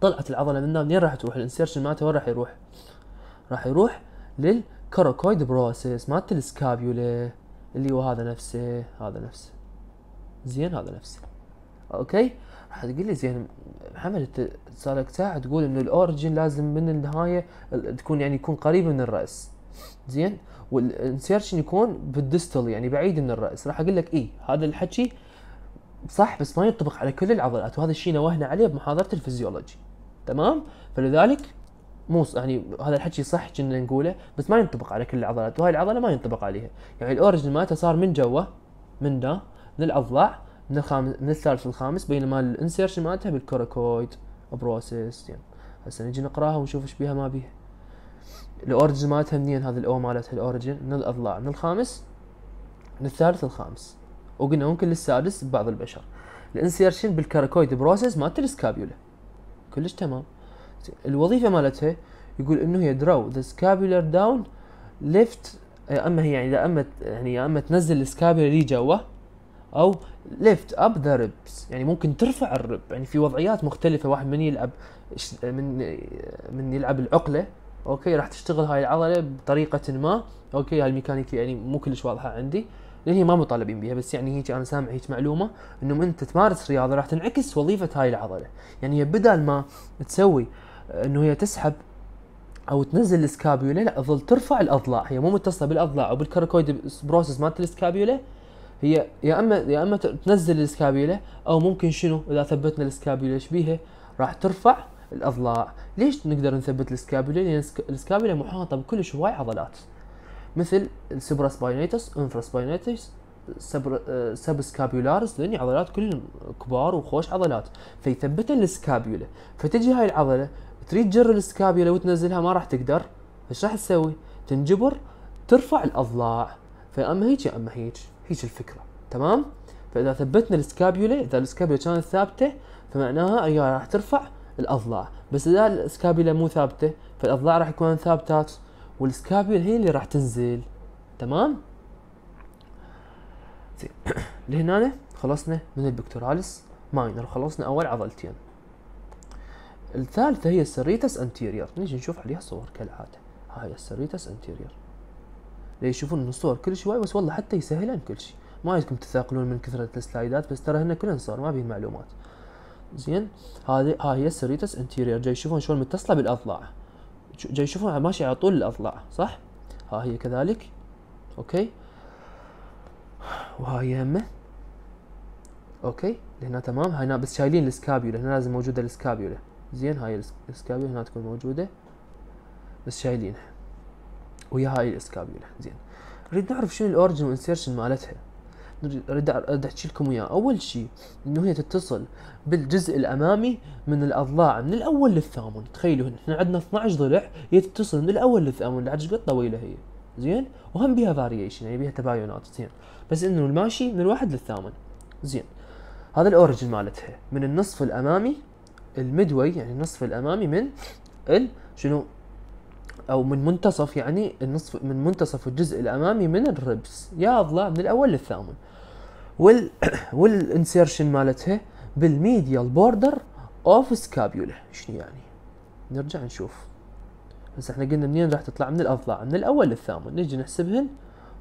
طلعت العضله منها منين راح تروح الانسيرشن مالته وين راح يروح راح يروح للكاروكويد بروسيس مالت السكابيولا اللي هو هذا نفسه هذا نفسه زين هذا نفسه اوكي راح تقول لي زين محمد انت لك ساعه تقول ان الاورجن لازم من النهايه تكون يعني يكون قريب من الراس زين والانسيرشن يكون بالدستل يعني بعيد من الراس راح اقول لك اي هذا الحكي صح بس ما ينطبق على كل العضلات وهذا الشيء نوهنا عليه بمحاضره الفيزيولوجي تمام فلذلك مو يعني هذا الحكي صح كنا نقوله بس ما ينطبق على كل العضلات وهاي العضله ما ينطبق عليها يعني الاوريجن مالته صار من جوا من دا للاضلاع من الخامس من الثالث للخامس بينما الانسيرشن مالتها بالكوراكويد بروسيس يعني هسه نجي نقراها ونشوف ايش بيها ما بيها الاوريجن مالتها منين هذا الاو مالتها الاوريجن من الاضلاع من الخامس من الثالث للخامس وقلنا ممكن للسادس ببعض البشر الانسيرشن بالكاراكويد بروسيس مالت السكابيولا كلش تمام الوظيفه مالتها يقول انه هي درو ذا سكابولر داون ليفت يا اما هي يعني يا اما يعني يا اما تنزل السكابولر اللي جوا او ليفت اب ذا ريبس يعني ممكن ترفع الرب يعني في وضعيات مختلفه واحد من يلعب من من يلعب العقله اوكي راح تشتغل هاي العضله بطريقه ما اوكي هاي الميكانيكي يعني مو كلش واضحه عندي اللي هي ما مطالبين بها بس يعني هيك انا سامع هيك معلومه انه انت تمارس رياضه راح تنعكس وظيفه هاي العضله يعني هي بدل ما تسوي آه، انه هي تسحب او تنزل السكابيولا لا تظل ترفع الاضلاع هي مو متصله بالاضلاع او بروسس مالت السكابيولا هي يا اما يا اما تنزل السكابيولا او ممكن شنو اذا ثبتنا السكابيولا ايش بيها راح ترفع الاضلاع ليش نقدر نثبت السكابيولا لان السكابيولا محاطه بكلش هواي عضلات مثل السبرا سباينيتس سباينيتس آه، سب سبسكابيولارس لان عضلات كلهم كبار وخوش عضلات فيثبتها السكابيولا فتجي هاي العضله تريد تجر السكابيولا وتنزلها ما راح تقدر ايش راح تسوي؟ تنجبر ترفع الاضلاع فاما هيك يا اما هيك هيك الفكره تمام؟ فاذا ثبتنا السكابيولا اذا السكابيولا كانت ثابته فمعناها هي راح ترفع الاضلاع بس اذا السكابيولا مو ثابته فالاضلاع راح يكون ثابتات والسكابيول هي اللي راح تنزل تمام زين لهنا خلصنا من البكتوراليس ماينر خلصنا اول عضلتين الثالثة هي السريتس انتيريور نيجي نشوف عليها صور كالعادة هاي السريتس انتيريور ليش يشوفون من الصور كل شوي بس والله حتى يسهلن كل شيء ما يدكم تثاقلون من كثرة السلايدات بس ترى هنا كلن صور ما به معلومات زين هذه هاي هي السريتس انتيريور جاي يشوفون شلون متصلة بالاضلاع جاي يشوفون ماشي على طول الاضلاع صح ها هي كذلك اوكي وها هي همه اوكي هنا تمام هنا بس شايلين السكابيولا هنا لازم موجوده السكابيولا زين هاي السكابيولا هنا تكون موجوده بس شايلينها ويا هاي السكابيولا زين نريد نعرف شنو الاوريجن والانسيرشن مالتها رد احكي لكم اياه اول شيء انه هي تتصل بالجزء الامامي من الاضلاع من الاول للثامن تخيلوا احنا عندنا 12 ضلع هي تتصل من الاول للثامن قد طويله هي زين وهم بيها فاريشن يعني بيها تباينات زين بس انه الماشي من الواحد للثامن زين هذا الاوريجن مالتها من النصف الامامي الميدوي يعني النصف الامامي من ال شنو او من منتصف يعني النصف من منتصف الجزء الامامي من الربس يا الله من الاول للثامن وال والانسيرشن مالتها بالميديال بوردر اوف سكابيولا شنو يعني نرجع نشوف هسه احنا قلنا منين راح تطلع من الاضلاع من الاول للثامن نجي نحسبهن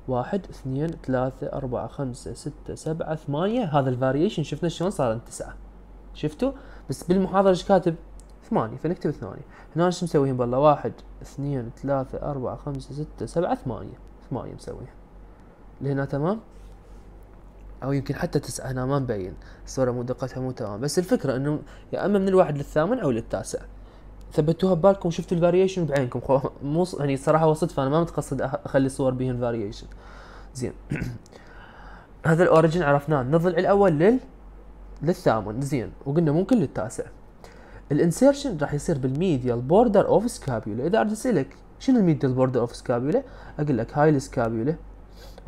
واحد اثنين ثلاثة أربعة خمسة ستة سبعة ثمانية هذا الفاريشن شفنا شلون صار تسعة شفتوا بس بالمحاضرة ايش كاتب ثمانية فنكتب ثمانية هنا شو مسويين بالله واحد اثنين ثلاثة أربعة خمسة ستة سبعة ثمانية ثمانية مسويها لهنا تمام أو يمكن حتى تسعة هنا ما مبين الصورة مو دقتها مو تمام بس الفكرة إنه يا إما من الواحد للثامن أو للتاسع ثبتوها ببالكم شفتوا الفاريشن بعينكم خو... مو يعني صراحة وصدفة أنا ما متقصد أخلي صور بيهن فاريشن زين هذا الأوريجن عرفناه نضلع الأول لل للثامن زين وقلنا ممكن للتاسع الانسيرشن راح يصير بالميديال بوردر اوف سكابيولا اذا اريد اسالك شنو الميديال بوردر اوف سكابيولا اقول لك هاي السكابيولا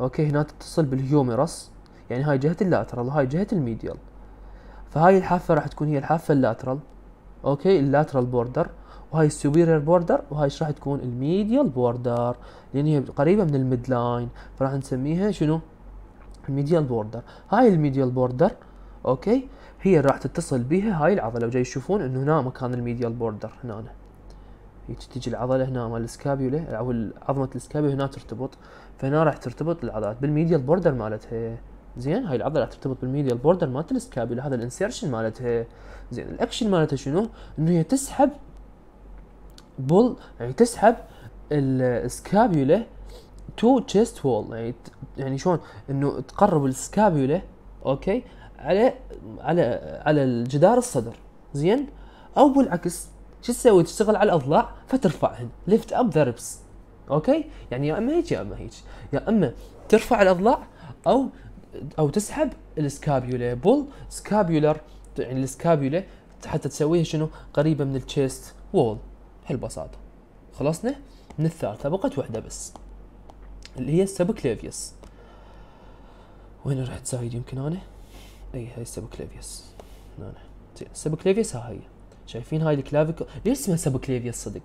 اوكي هنا تتصل بالهيوميرس يعني هاي جهه اللاترال وهاي جهه الميديال فهاي الحافه راح تكون هي الحافه اللاترال اوكي اللاترال بوردر وهاي السوبيرير بوردر وهاي ايش راح تكون الميديال بوردر لان هي قريبه من الميد لاين فراح نسميها شنو الميديال بوردر هاي الميديال بوردر اوكي هي راح تتصل بيها هاي العضله وجاي تشوفون انه هنا مكان الميديال بوردر هنا هي تجي العضله هنا مال السكابيولا او عظمه السكابيولا هنا ترتبط فهنا راح ترتبط العضلات بالميديال بوردر مالتها زين هاي العضله راح ترتبط بالميديال بوردر مالت السكابيولا هذا الانسيرشن مالتها زين الاكشن مالتها شنو؟ انه هي تسحب بول يعني تسحب السكابيولا تو تشيست وول يعني يعني شلون انه تقرب السكابيولا اوكي على على على الجدار الصدر زين او بالعكس شو تسوي تشتغل على الاضلاع فترفعهن ليفت اب ذا اوكي يعني يا اما هيك يا اما هيك يا اما ترفع الاضلاع او او تسحب السكابيولا بول سكابيولر يعني السكابيولا حتى تسويها شنو قريبه من التشيست وول بهالبساطه خلصنا من الثالثه بقت واحده بس اللي هي السبكليفيس وين رحت سايد يمكن انا اي هاي السبكليفيوس هنا نعم. زين السبكليفيوس ها هي شايفين هاي الكلافيكول ليش اسمها سبكليفيوس صدق؟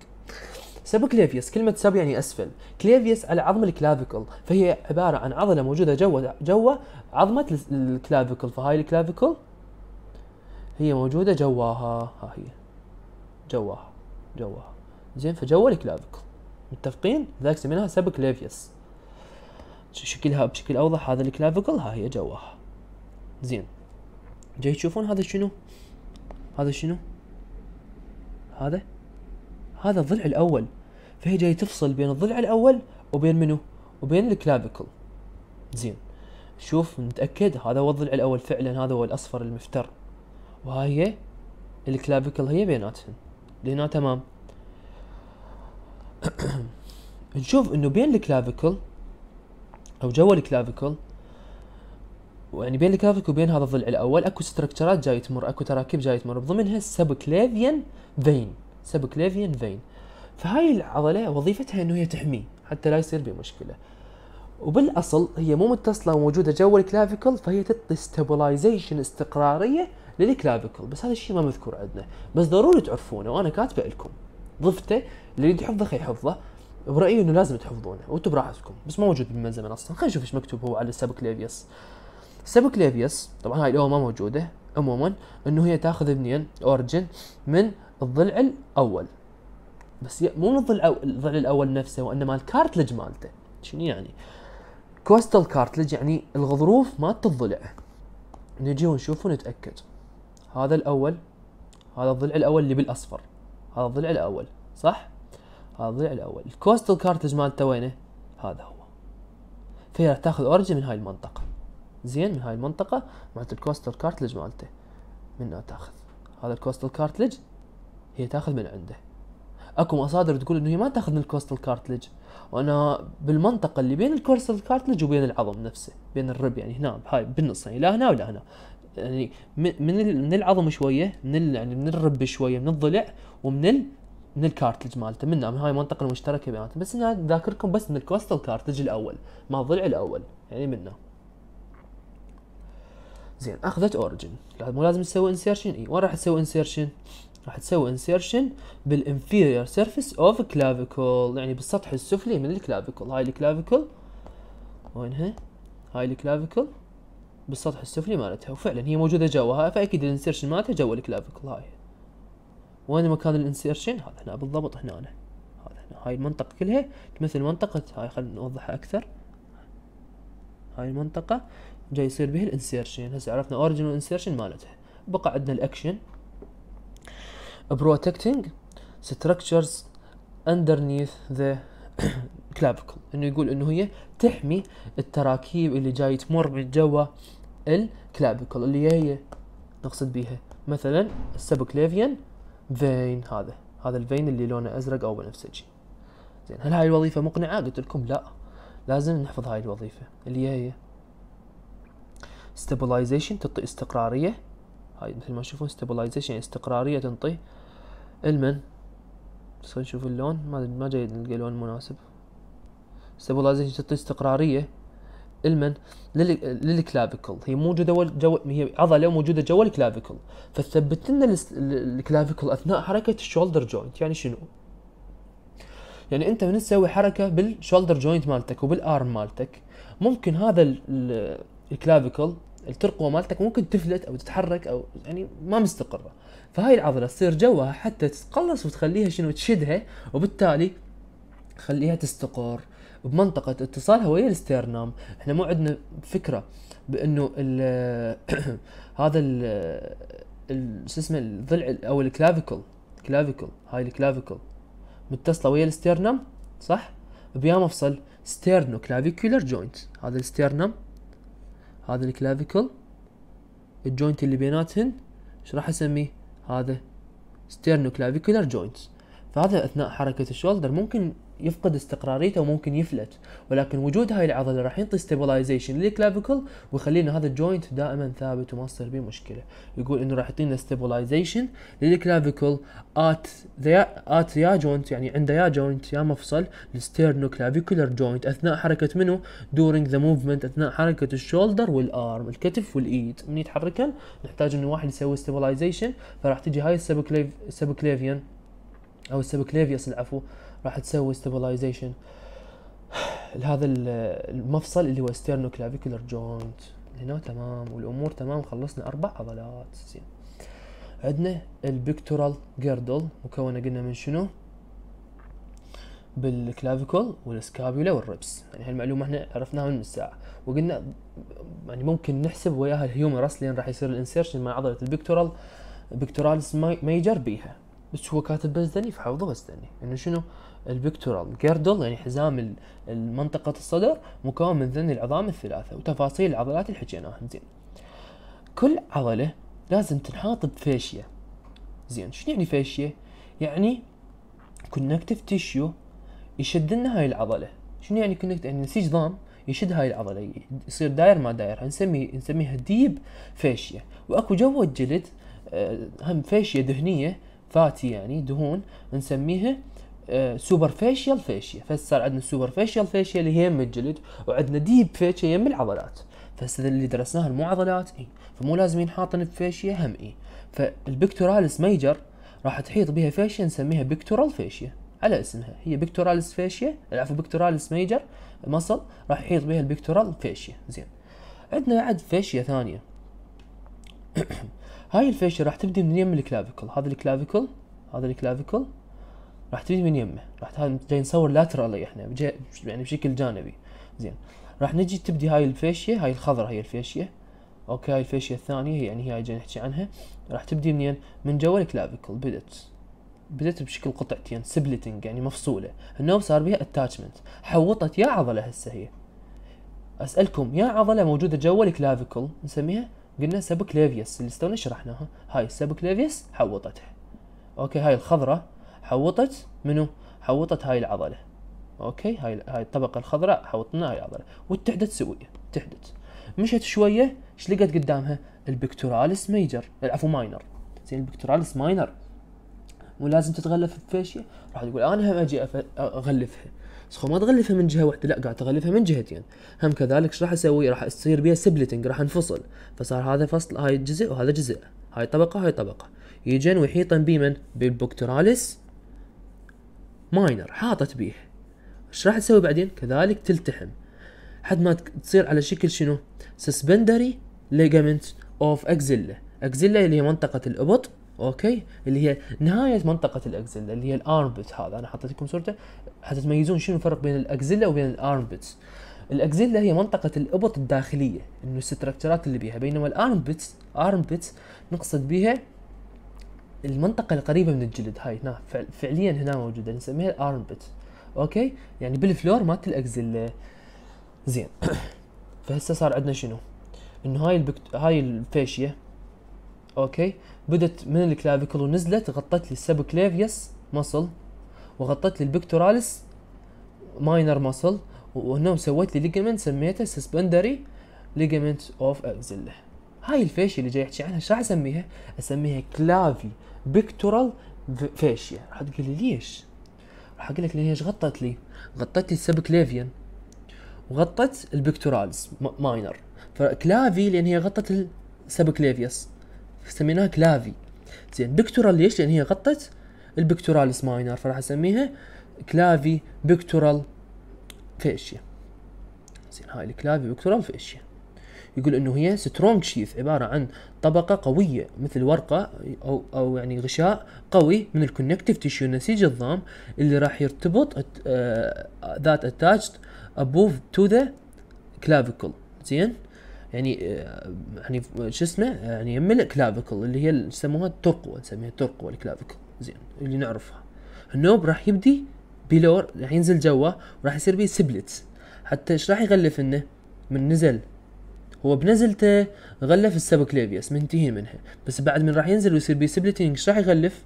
سبكليفيوس كلمة سب يعني أسفل كليفيوس على عظم الكلافيكل فهي عبارة عن عضلة موجودة جوا جوا عظمة الكلافيكل فهاي الكلافيكل هي موجودة جواها ها هي جواها جواها زين فجوا الكلافيكل متفقين؟ لذلك سميناها سبكليفيوس شكلها بشكل أوضح هذا الكلافيكل ها هي جواها زين جاي تشوفون هذا شنو هذا شنو هذا هذا الضلع الاول فهي جاي تفصل بين الضلع الاول وبين منو وبين الكلافيكل زين شوف نتاكد هذا هو الضلع الاول فعلا هذا هو الاصفر المفتر وهاي هي الكلافيكل هي بيناتهم لينا تمام نشوف انه بين الكلافيكل او جوا الكلافيكل يعني بين الكافيك وبين هذا الضلع الاول اكو ستركتشرات جاي تمر اكو تراكيب جاي تمر بضمنها السبكليفيان فين سبكليفيان فين فهاي العضله وظيفتها انه هي تحميه حتى لا يصير به مشكله وبالاصل هي مو متصله وموجوده جوا الكلافيكل فهي تعطي ستابلايزيشن استقراريه للكلافيكل بس هذا الشيء ما مذكور عندنا بس ضروري تعرفونه وانا كاتبه لكم ضفته اللي يريد يحفظه يحفظه برايي انه لازم تحفظونه وانتم براحتكم بس ما موجود بالمنزل اصلا خلينا نشوف ايش مكتوب هو على السبكليفيس سبكليفيوس طبعا هاي الاو ما موجوده عموما انه هي تاخذ منين اورجن من الضلع الاول بس مو من الضلع الضلع الاول نفسه وانما الكارتلج مالته شنو يعني كوستال كارتلج يعني الغضروف مالت الضلع نجي ونشوف ونتاكد هذا الاول هذا الضلع الاول اللي بالاصفر هذا الضلع الاول صح هذا الضلع الاول الكوستال كارتلج مالته وينه هذا هو فهي راح تاخذ اورجن من هاي المنطقه زين من هاي المنطقه مالت الكوستال كارتلج مالته منها تاخذ هذا الكوستال كارتلج هي تاخذ من عنده اكو مصادر تقول انه هي ما تاخذ من الكوستال كارتلج وانا بالمنطقه اللي بين الكوستال كارتلج وبين العظم نفسه بين الرب يعني هنا هاي بالنص يعني لا هنا ولا هنا يعني من من العظم شويه من يعني من الرب شويه من الضلع ومن ال من الكارتلج مالته من هاي المنطقه المشتركه بيناتهم بس انا ذاكركم بس من الكوستال كارتلج الاول ما الضلع الاول يعني منه زين اخذت اوريجن مو لازم تسوي انسيرشن اي وين راح تسوي انسيرشن راح تسوي انسيرشن بالانفيريور سيرفيس اوف كلافيكول يعني بالسطح السفلي من الكلافيكول هاي الكلافيكول وينها هاي الكلافيكول بالسطح السفلي مالتها وفعلا هي موجوده جواها فاكيد الانسيرشن مالتها جوا الكلافيكول هاي وين مكان الانسيرشن هذا هنا بالضبط هنا أنا. هذا هنا هاي المنطقه كلها تمثل منطقه هاي خلينا نوضحها اكثر هاي المنطقة جاي يصير به الانسيرشن هسه عرفنا اوريجن والانسيرشن مالتها بقى عندنا الاكشن بروتكتنج ستراكشرز اندرنيث ذا clavicle انه يقول انه هي تحمي التراكيب اللي جاي تمر من جوا الكلابيكل اللي هي نقصد بيها مثلا السبكليفيان فين هذا هذا الفين اللي لونه ازرق او بنفسجي زين هل هاي الوظيفه مقنعه قلت لكم لا لازم نحفظ هاي الوظيفه اللي هي ستابلايزيشن تعطي استقرارية هاي مثل ما تشوفون ستابلايزيشن يعني استقرارية تنطي المن بس نشوف اللون ما ما جاي نلقى لون مناسب ستابلايزيشن تعطي استقرارية المن للكلافيكل هي مو جو هي عضله موجوده جوا الكلافيكل فتثبت لنا الكلافيكل اثناء حركه الشولدر جوينت يعني شنو؟ يعني انت من تسوي حركه بالشولدر جوينت مالتك وبالارم مالتك ممكن هذا الكلافيكل الترقوه مالتك ممكن تفلت او تتحرك او يعني ما مستقره فهاي العضله تصير جوا حتى تتقلص وتخليها شنو تشدها وبالتالي خليها تستقر بمنطقة اتصالها ويا الاسترنام احنا مو عندنا فكرة بانه ال هذا ال شو اسمه الضلع او الكلافيكل كلافيكل هاي الكلافيكل متصلة ويا الاسترنام صح؟ بيا مفصل ستيرنو كلافيكولر جوينت هذا الستيرنم هذا الكلافيكل الجوينت اللي بيناتهن ايش راح اسميه هذا سترنو كلافيكولار جوينتس فهذا اثناء حركه الشولدر ممكن يفقد استقراريته وممكن يفلت ولكن وجود هاي العضله راح ينطي ستيبلايزيشن للكلافيكل ويخلينا هذا الجوينت دائما ثابت وما تصير به مشكله يقول انه راح يعطينا ستيبلايزيشن للكلافيكل ات ذا ات يا جوينت يعني عنده يا جوينت يا مفصل الستيرنو كلافيكولر جوينت اثناء حركه منه دورينج ذا موفمنت اثناء حركه الشولدر والارم الكتف والايد من يتحركن نحتاج انه واحد يسوي ستيبلايزيشن فراح تجي هاي السبكليف السبكليفيان او السبكليفيس العفو راح تسوي ستابلايزيشن لهذا المفصل اللي هو ستيرنو كلافيكولر جوينت هنا تمام والامور تمام خلصنا اربع عضلات زين عندنا البيكتورال جيردل مكونه قلنا من شنو بالكلافيكول والسكابيولا والربس يعني هالمعلومه احنا عرفناها من الساعه وقلنا يعني ممكن نحسب وياها الهيومن راس راح يصير الانسيرشن مع عضله البيكتورال بيكتورالس ميجر بيها بس هو كاتب بس ذني في بس ذني انه يعني شنو البكتورال جيردل يعني حزام منطقة الصدر مكون من ذني العظام الثلاثة وتفاصيل العضلات اللي حكيناها زين كل عضلة لازم تنحاط بفاشية زين شنو يعني فاشية؟ يعني كونكتيف تيشيو يشد لنا هاي العضلة شنو يعني كونكت يعني نسيج ضام يشد هاي العضلة يصير داير ما داير نسمي نسميها ديب فاشية واكو جوا الجلد آه، هم فاشية دهنية فاتي يعني دهون نسميها سوبرفيشيال فيشيا فصار عندنا سوبرفيشيال فيشيا اللي هي يم الجلد وعندنا ديب فيشيا يم العضلات فهسه اللي درسناه مو عضلات اي فمو لازم ينحاطن بفيشيا هم اي فالبكتورالس ميجر راح تحيط بها فيشيا نسميها بكتورال فيشيا على اسمها هي بكتورالس فيشيا عفوا بكتورالس ميجر مصل راح يحيط بها البكتورال فيشيا زين عندنا بعد فيشيا ثانيه هاي الفيشيا راح تبدي من يم الكلافيكل هذا الكلافيكل هذا الكلافيكل راح تجي من يمه راح جاي نصور لاترالي احنا يعني بشكل جانبي زين راح نجي تبدي هاي الفاشيه هاي الخضره هي الفاشيه اوكي هاي الفاشيه الثانيه يعني هي جاي نحكي عنها راح تبدي منين من جوا الكلافيكل بدت بدت بشكل قطعتين سبلتنج يعني مفصوله النوم صار بها اتاتشمنت حوطت يا عضله هسه هي اسالكم يا عضله موجوده جوا الكلافيكل نسميها قلنا سبكليفيس اللي استونا شرحناها هاي السبكليفيس حوطتها اوكي هاي الخضره حوطت منو؟ حوطت هاي العضله اوكي هاي هاي الطبقه الخضراء حوطنا هاي العضله واتحدت سويه تحدت مشت شويه ايش لقت قدامها؟ البكتورالس ميجر عفوا ماينر زين البكتورالس ماينر مو لازم تتغلف بفيشيا راح تقول انا هم اجي اغلفها بس ما تغلفها من جهه واحده لا قاعد تغلفها من جهتين هم كذلك ايش راح اسوي راح يصير بيها سبلتنج راح انفصل فصار هذا فصل هاي جزء وهذا جزء هاي طبقه هاي طبقه يجن ويحيطن بمن بالبكتورالس ماينر حاطت بيه ايش راح تسوي بعدين كذلك تلتحم حد ما تصير على شكل شنو سسبندري ليجامنت اوف اكزيلا اكزيلا اللي هي منطقه الابط اوكي اللي هي نهايه منطقه الاكزيلا اللي هي الارمبت هذا انا حطيت لكم صورته حتى تميزون شنو الفرق بين الاكزيلا وبين الارمبتس الاكزيلا هي منطقه الابط الداخليه انه الستركتشرات اللي بيها بينما الارمبتس ارمبتس نقصد بيها المنطقة القريبة من الجلد هاي هنا فعليا هنا موجودة نسميها الارمبت اوكي يعني بالفلور مات الاكزيلا زين فهسه صار عندنا شنو انه هاي البكت... هاي الفاشية اوكي بدت من الكلافيكل ونزلت غطت لي السبكليفيس مصل وغطت لي البكتوراليس ماينر مصل وهنا سويت لي ليجمنت سميته سسبندري ليجمنت اوف اكزيلا هاي الفيشيا اللي جاي احكي عنها شو راح اسميها؟ اسميها كلافي بيكتورال فيشيا راح تقول لي ليش؟ راح اقول لك لان هي ايش غطت لي؟ غطت لي السبكليفيان وغطت البكتورالز ماينر فكلافي لان هي غطت السبكليفيوس فسميناها كلافي زين بكتورال ليش؟ لان هي غطت البكتورالس ماينر فراح اسميها كلافي بكتورال فيشيا زين هاي الكلافي بكتورال فيشيا يقول انه هي سترونج شيث عباره عن طبقه قويه مثل ورقه او او يعني غشاء قوي من الكونكتيف تيشيو نسيج الظام اللي راح يرتبط ذات اتاتشد ابوف تو ذا كلافيكل زين يعني آه، يعني شو اسمه يعني يم الكلافيكل اللي هي يسموها الترقوه نسميها الترقوه الكلافيكل زين اللي نعرفها النوب راح يبدي بلور راح ينزل جوا وراح يصير بيه سبلتس حتى ايش راح يغلف انه من نزل هو بنزلته غلف السبكليفيوس منتهي منها بس بعد من راح ينزل ويصير بي ايش راح يغلف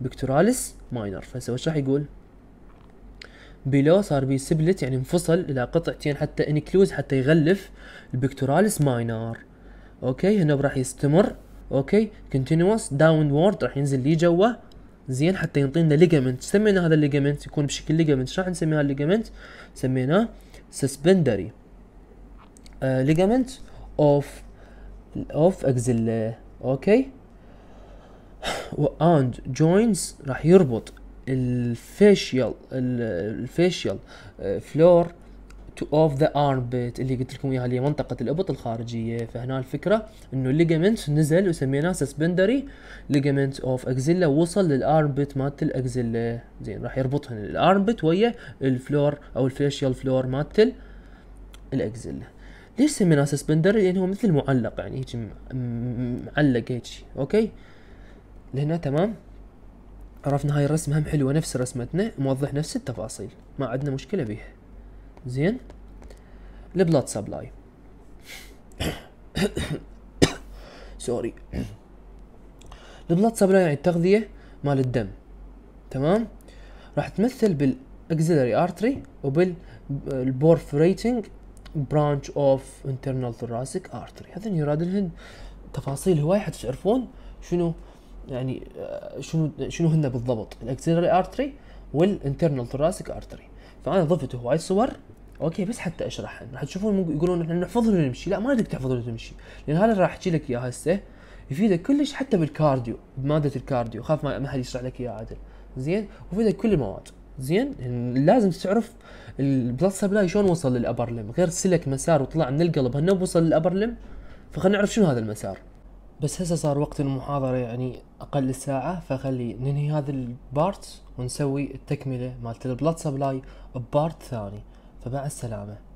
بكتوراليس ماينر فهسه وش راح يقول بلو صار بي سبلت يعني انفصل الى قطعتين حتى انكلوز حتى يغلف البكتوراليس ماينر اوكي هنا راح يستمر اوكي كونتينوس داون وورد راح ينزل لي جوا زين حتى ينطينا ليجامنت سمينا هذا الليجامنت يكون بشكل ليجامنت شو راح نسمي هذا الليجامنت سميناه سسبندري ليجامنت آه، اوف of of axilla okay and راح يربط الفيشيال الفيشيال فلور تو اوف ذا ارمبت اللي قلت لكم اياها اللي هي منطقه الابط الخارجيه فهنا الفكره انه الليجمنت نزل وسميناه سسبندري ليجمنت اوف اكزيلا وصل للارمبت مالت الاكزيلا زين راح يربطهن الارمبت ويا الفلور او الفيشيال فلور مالت الاكزيلا ليش سميناه سسبندر لان هو مثل معلق يعني هيك معلق هيك اوكي لهنا تمام عرفنا هاي الرسمة هم حلوة نفس رسمتنا موضح نفس التفاصيل ما عندنا مشكلة بيها زين البلاد سبلاي سوري البلاد سبلاي يعني التغذية مال الدم تمام راح تمثل بالاكزيلري ارتري وبالبورفريتنج برانش اوف انترنال ثوراسيك ارتري هذا يعني يراد لهن تفاصيل هواي حتى تعرفون شنو يعني آه، شنو شنو هن بالضبط الاكسيلري ارتري والانترنال ثوراسيك ارتري فانا ضفت هواي صور اوكي بس حتى اشرحهن راح تشوفون يقولون احنا نحفظهم ونمشي لا ما بدك تحفظهم ونمشي لان هذا راح احكي لك اياه هسه يفيدك كلش حتى بالكارديو بماده الكارديو خاف ما حد يشرح لك اياه عادل زين وفيدك كل المواد زين لازم تعرف البلاد سبلاي شلون وصل للابر لم غير سلك مسار وطلع من القلب هنا وصل للابر لم فخلنا نعرف شنو هذا المسار بس هسه صار وقت المحاضرة يعني أقل ساعة فخلي ننهي هذا البارت ونسوي التكملة مالت البلاد سبلاي ببارت ثاني فمع السلامة